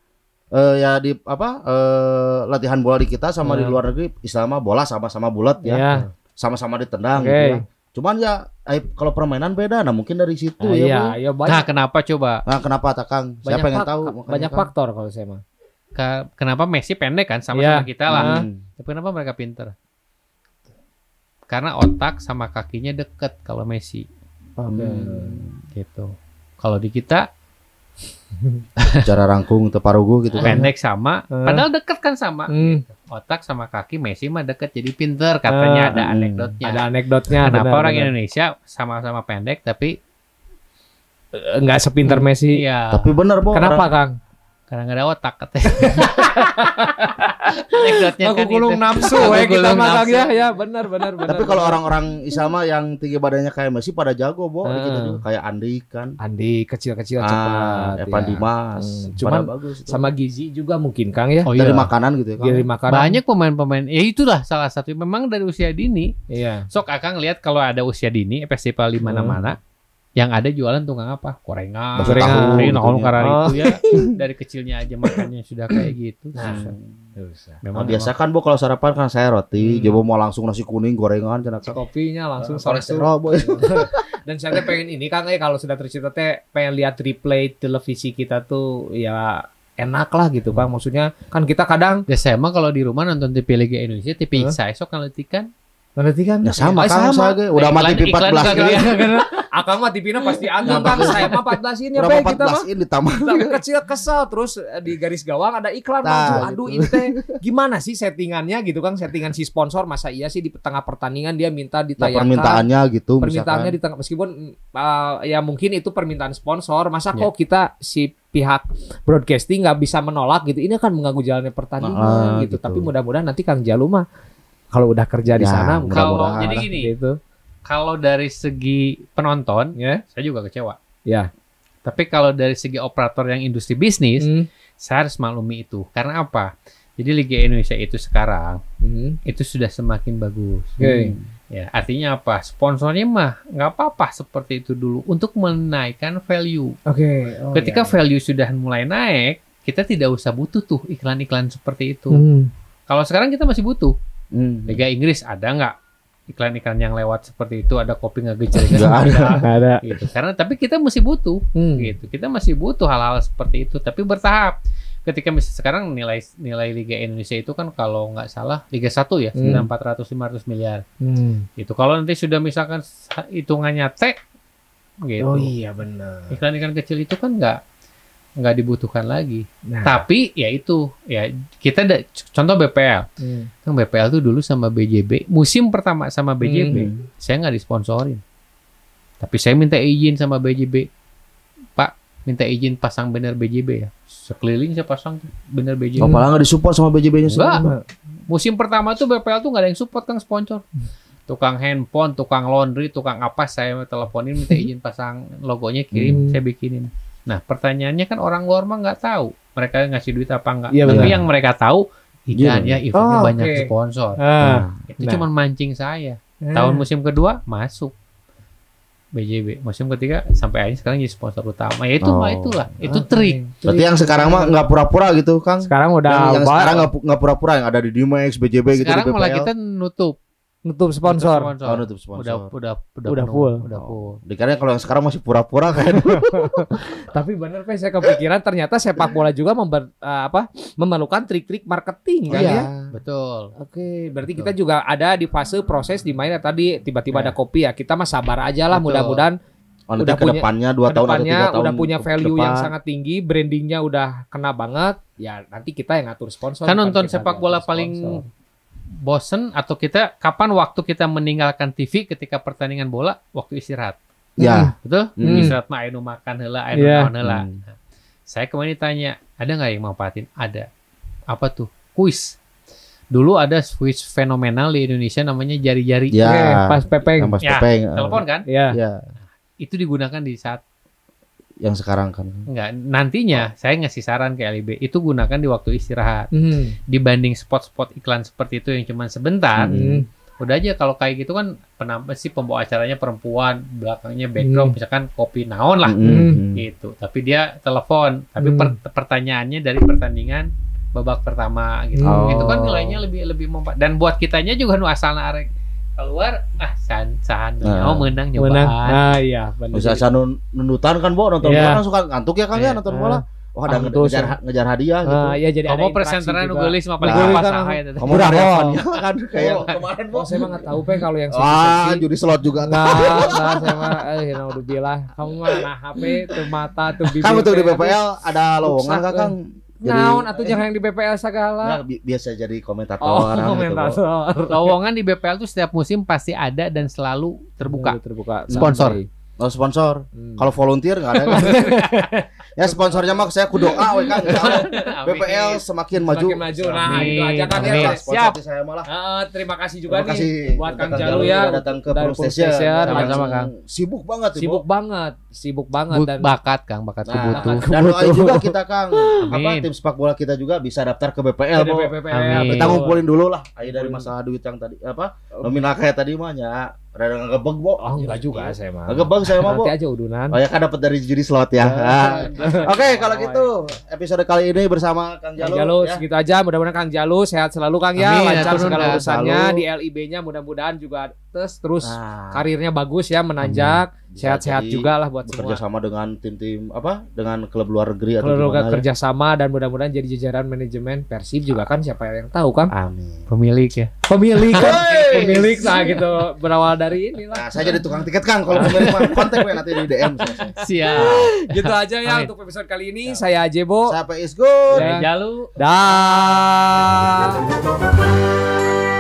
uh, ya di apa uh, latihan bola di kita sama di iya. luar negeri istilahnya bola sama-sama bulat ya. Iya. Sama-sama yeah. ditendang okay. gitu ya. Cuman ya Eh, kalau permainan beda nah mungkin dari situ nah, ya. Iya, iya, Nah, kenapa coba? Nah, kenapa Takang? Siapa yang tahu? Makanya banyak faktor kalau saya mah. Ke, kenapa Messi pendek kan sama sama iya. yeah. kita lah. Hmm. Tapi kenapa mereka pinter? Karena otak sama kakinya deket kalau Messi. Hmm, gitu. Kalau di kita cara rangkung teparugu gitu kan pendek sama eh. padahal dekat kan sama hmm. otak sama kaki Messi mah deket jadi pinter katanya eh, ada hmm, anekdotnya ada anekdotnya kenapa benar, orang benar. Indonesia sama-sama pendek tapi eh, nggak sepinter hmm, Messi ya. tapi benar, Bo, kenapa orang, Kang karena nggak ada otak katanya. Aku kan gulung nafsu, ya kita makan ya, ya benar benar Tapi kalau orang-orang Isama yang tinggi badannya kayak Messi pada jago, boh, Hmm. Gitu ah. Kayak Andi kan. Andi kecil-kecil ah, cepat. Evan ya. Dimas. Hmm. Cuman bagus, itu. sama gizi juga mungkin Kang ya. Oh, iya. Dari makanan gitu ya. Dari makanan. Banyak pemain-pemain. Ya itulah salah satu memang dari usia dini. Iya. Sok Akang lihat kalau ada usia dini festival di mana-mana. Hmm yang ada jualan tukang apa korengan korengan tahu gitu karena itu ya oh. dari kecilnya aja makannya sudah kayak gitu nah, susah. Memang nah, biasa kan bu kalau sarapan kan saya roti hmm. jadi mau langsung nasi kuning gorengan cina kan. kopinya langsung eh, kolesterol boy dan saya pengen ini kan eh kalau sudah tercipta teh pengen lihat replay televisi kita tuh ya enak lah gitu bang maksudnya kan kita kadang ya saya mah kalau di rumah nonton TV Liga Indonesia TV huh? saya esok kan Nanti kan udah sama, eh, kan sama. sama. Udah eh, mati pipa 14 ini. Akang mati pina pasti nah, anggun kan saya mah 14 ini apa kita mah. 14 ini ditambah. kecil kesel terus eh, di garis gawang ada iklan nah, Aduh gitu. ini teh gimana sih settingannya gitu kan settingan si sponsor masa iya sih di tengah pertandingan dia minta nah, ditayangkan. permintaannya gitu Permintaannya di tengah meskipun uh, ya mungkin itu permintaan sponsor masa ya. kok kita si pihak broadcasting nggak bisa menolak gitu ini akan mengganggu jalannya pertandingan nah, gitu. gitu tapi mudah-mudahan nanti Kang jaluma kalau udah kerja di ya, sana mudah jadi gini gitu. kalau dari segi penonton ya saya juga kecewa ya tapi kalau dari segi operator yang industri bisnis hmm. saya harus maklumi itu karena apa jadi Liga Indonesia itu sekarang hmm. itu sudah semakin bagus okay. hmm. ya artinya apa sponsornya mah nggak apa-apa seperti itu dulu untuk menaikkan value oke okay. oh, ketika ya. value sudah mulai naik kita tidak usah butuh tuh iklan-iklan seperti itu hmm. kalau sekarang kita masih butuh Hmm. Liga Inggris ada nggak iklan-iklan yang lewat seperti itu ada kopi nggak gejala ada, ada, ada. Gitu. karena tapi kita masih butuh hmm. gitu kita masih butuh hal-hal seperti itu tapi bertahap ketika misalnya sekarang nilai nilai Liga Indonesia itu kan kalau nggak salah Liga 1 ya hmm. 400 500 miliar hmm. itu kalau nanti sudah misalkan hitungannya T gitu oh iya benar iklan-iklan kecil itu kan nggak nggak dibutuhkan lagi. Nah. Tapi ya itu ya kita da, contoh BPL, hmm. kan BPL tuh dulu sama BJB musim pertama sama BJB hmm. saya nggak disponsorin, tapi saya minta izin sama BJB, Pak minta izin pasang bener BJB ya sekeliling saya pasang bener BJB. Oh, nggak disupport sama BJB-nya semua. Musim pertama tuh BPL tuh nggak ada yang support kang sponsor. Hmm. Tukang handphone, tukang laundry, tukang apa saya teleponin minta izin pasang logonya kirim, hmm. saya bikinin Nah, pertanyaannya kan orang luar mah nggak tahu mereka ngasih duit apa nggak Ya, Tapi yang mereka tahu iya, ikan ya eventnya oh, banyak okay. sponsor. Ah, nah, itu nah. cuma mancing saya. Ah. Tahun musim kedua masuk. BJB musim ketiga sampai akhirnya sekarang jadi sponsor utama ya itu oh. mah itulah itu okay. trik. trik berarti yang sekarang mah nggak pura-pura gitu Kang sekarang udah yang, yang sekarang nggak pura-pura yang ada di Dimax BJB sekarang gitu sekarang malah kita nutup nutup sponsor. Nutup sponsor. Oh, nutup sponsor. Udah udah udah, udah full. Udah full. Oh. Dikarenya kalau yang sekarang masih pura-pura kan. Tapi benar Pe, saya kepikiran ternyata sepak bola juga member, uh, apa memerlukan trik-trik marketing kan iya. ya. Betul. Oke, okay. berarti Betul. kita juga ada di fase proses di mana tadi tiba-tiba yeah. ada iya. kopi ya. Kita mah sabar aja lah mudah-mudahan Oh, udah ke kedepannya dua tahun atau tiga tahun udah punya value depan. yang sangat tinggi, brandingnya udah kena banget. Ya nanti kita yang ngatur sponsor. Kan nonton sepak bola sponsor. paling bosen atau kita kapan waktu kita meninggalkan TV ketika pertandingan bola waktu istirahat. Ya. Hmm. Betul? Hmm. Istirahat mah ayo makan heula, ayo yeah. naon heula. Hmm. Nah, saya kemarin tanya, ada nggak yang manfaatin? Ada. Apa tuh? Kuis. Dulu ada kuis fenomenal di Indonesia namanya jari-jari. Ya, yeah. pas pepeng. Yang pas ya, pepeng. Telepon kan? Iya. Yeah. Ya. Yeah. itu digunakan di saat yang sekarang kan. Enggak, nantinya oh. saya ngasih saran ke LIB itu gunakan di waktu istirahat. Hmm. Dibanding spot-spot iklan seperti itu yang cuma sebentar. Hmm. Udah aja kalau kayak gitu kan penampil sih pembawa acaranya perempuan, belakangnya background hmm. misalkan kopi naon lah hmm. hmm. gitu. Tapi dia telepon, tapi hmm. per pertanyaannya dari pertandingan babak pertama gitu. Oh. Itu kan oh. nilainya lebih lebih mempat dan buat kitanya juga nu asalna arek keluar ah san san nah. oh menang nyobaan menang. ah iya benar bisa san nundutan kan bo nonton yeah. bola kan suka ngantuk ya kang yeah. ya iya. nonton bola uh. Wah, ada ah, ngejar, ngejar hadiah ah, gitu. Uh, iya, jadi kamu presenternya nunggu list sama paling nah, kan, Kamu udah ya kan kayak kemarin bos. Oh, saya mah enggak tahu pe kalau yang Ah, judi slot juga enggak. Nah, saya mah eh udah bilang kamu mah nah HP tuh mata tuh bibir. Kamu tuh di BPL ada lowongan enggak Kang? Naon atau jangan yang di BPL segala. bi biasa jadi komentator. Oh, gitu. komentator. Gitu, Lowongan di BPL tuh setiap musim pasti ada dan selalu terbuka. terbuka. Sponsor. Oh, sponsor. Hmm. Kalau volunteer nggak ada. Ya sponsornya mah saya kudoa we kan. BPL semakin maju. Semakin maju. Nah, Amin. itu aja kan ya. Amin. ya. Siap. Saya malah. Uh, terima kasih juga terima kasih. nih buat Kang Jalu ya datang ke Pro Sama-sama Kang. Sibuk banget Sibuk banget. Sibuk banget dan bakat Kang, bakat nah, kebutuh. Dan doain juga kita Kang apa tim sepak bola kita juga bisa daftar ke BPL. Kita ngumpulin dulu lah ayo dari masalah duit yang tadi apa nominal kayak tadi mah ya Rada nggak gebeg, Bo. Oh, enggak juga iya. saya mah. Agak gebeg saya mah, Bo. Nanti aja udunan. Oh ya kan dapat dari juri slot ya. Iya. Oke, kalau iya. gitu episode kali ini bersama Kang Jalu. Kang Jalu ya. segitu aja. Mudah-mudahan Kang Jalu sehat selalu Kang ya, lancar segala urusannya di LIB-nya mudah-mudahan juga terus nah. karirnya bagus ya menanjak hmm. sehat-sehat juga lah buat bekerja semua. sama dengan tim-tim apa dengan klub luar negeri atau klub luar kerja ya? sama dan mudah-mudahan jadi jajaran manajemen Persib juga kan siapa yang tahu kan amin pemilik ya pemilik kan pemilik lah gitu berawal dari ini lah nah, saya jadi tukang tiket Kang kalau mau kontak gue nanti di DM siap gitu aja ya amin. untuk episode kali ini ya. saya Ajebo. saya Pak Isgun saya Jalu dah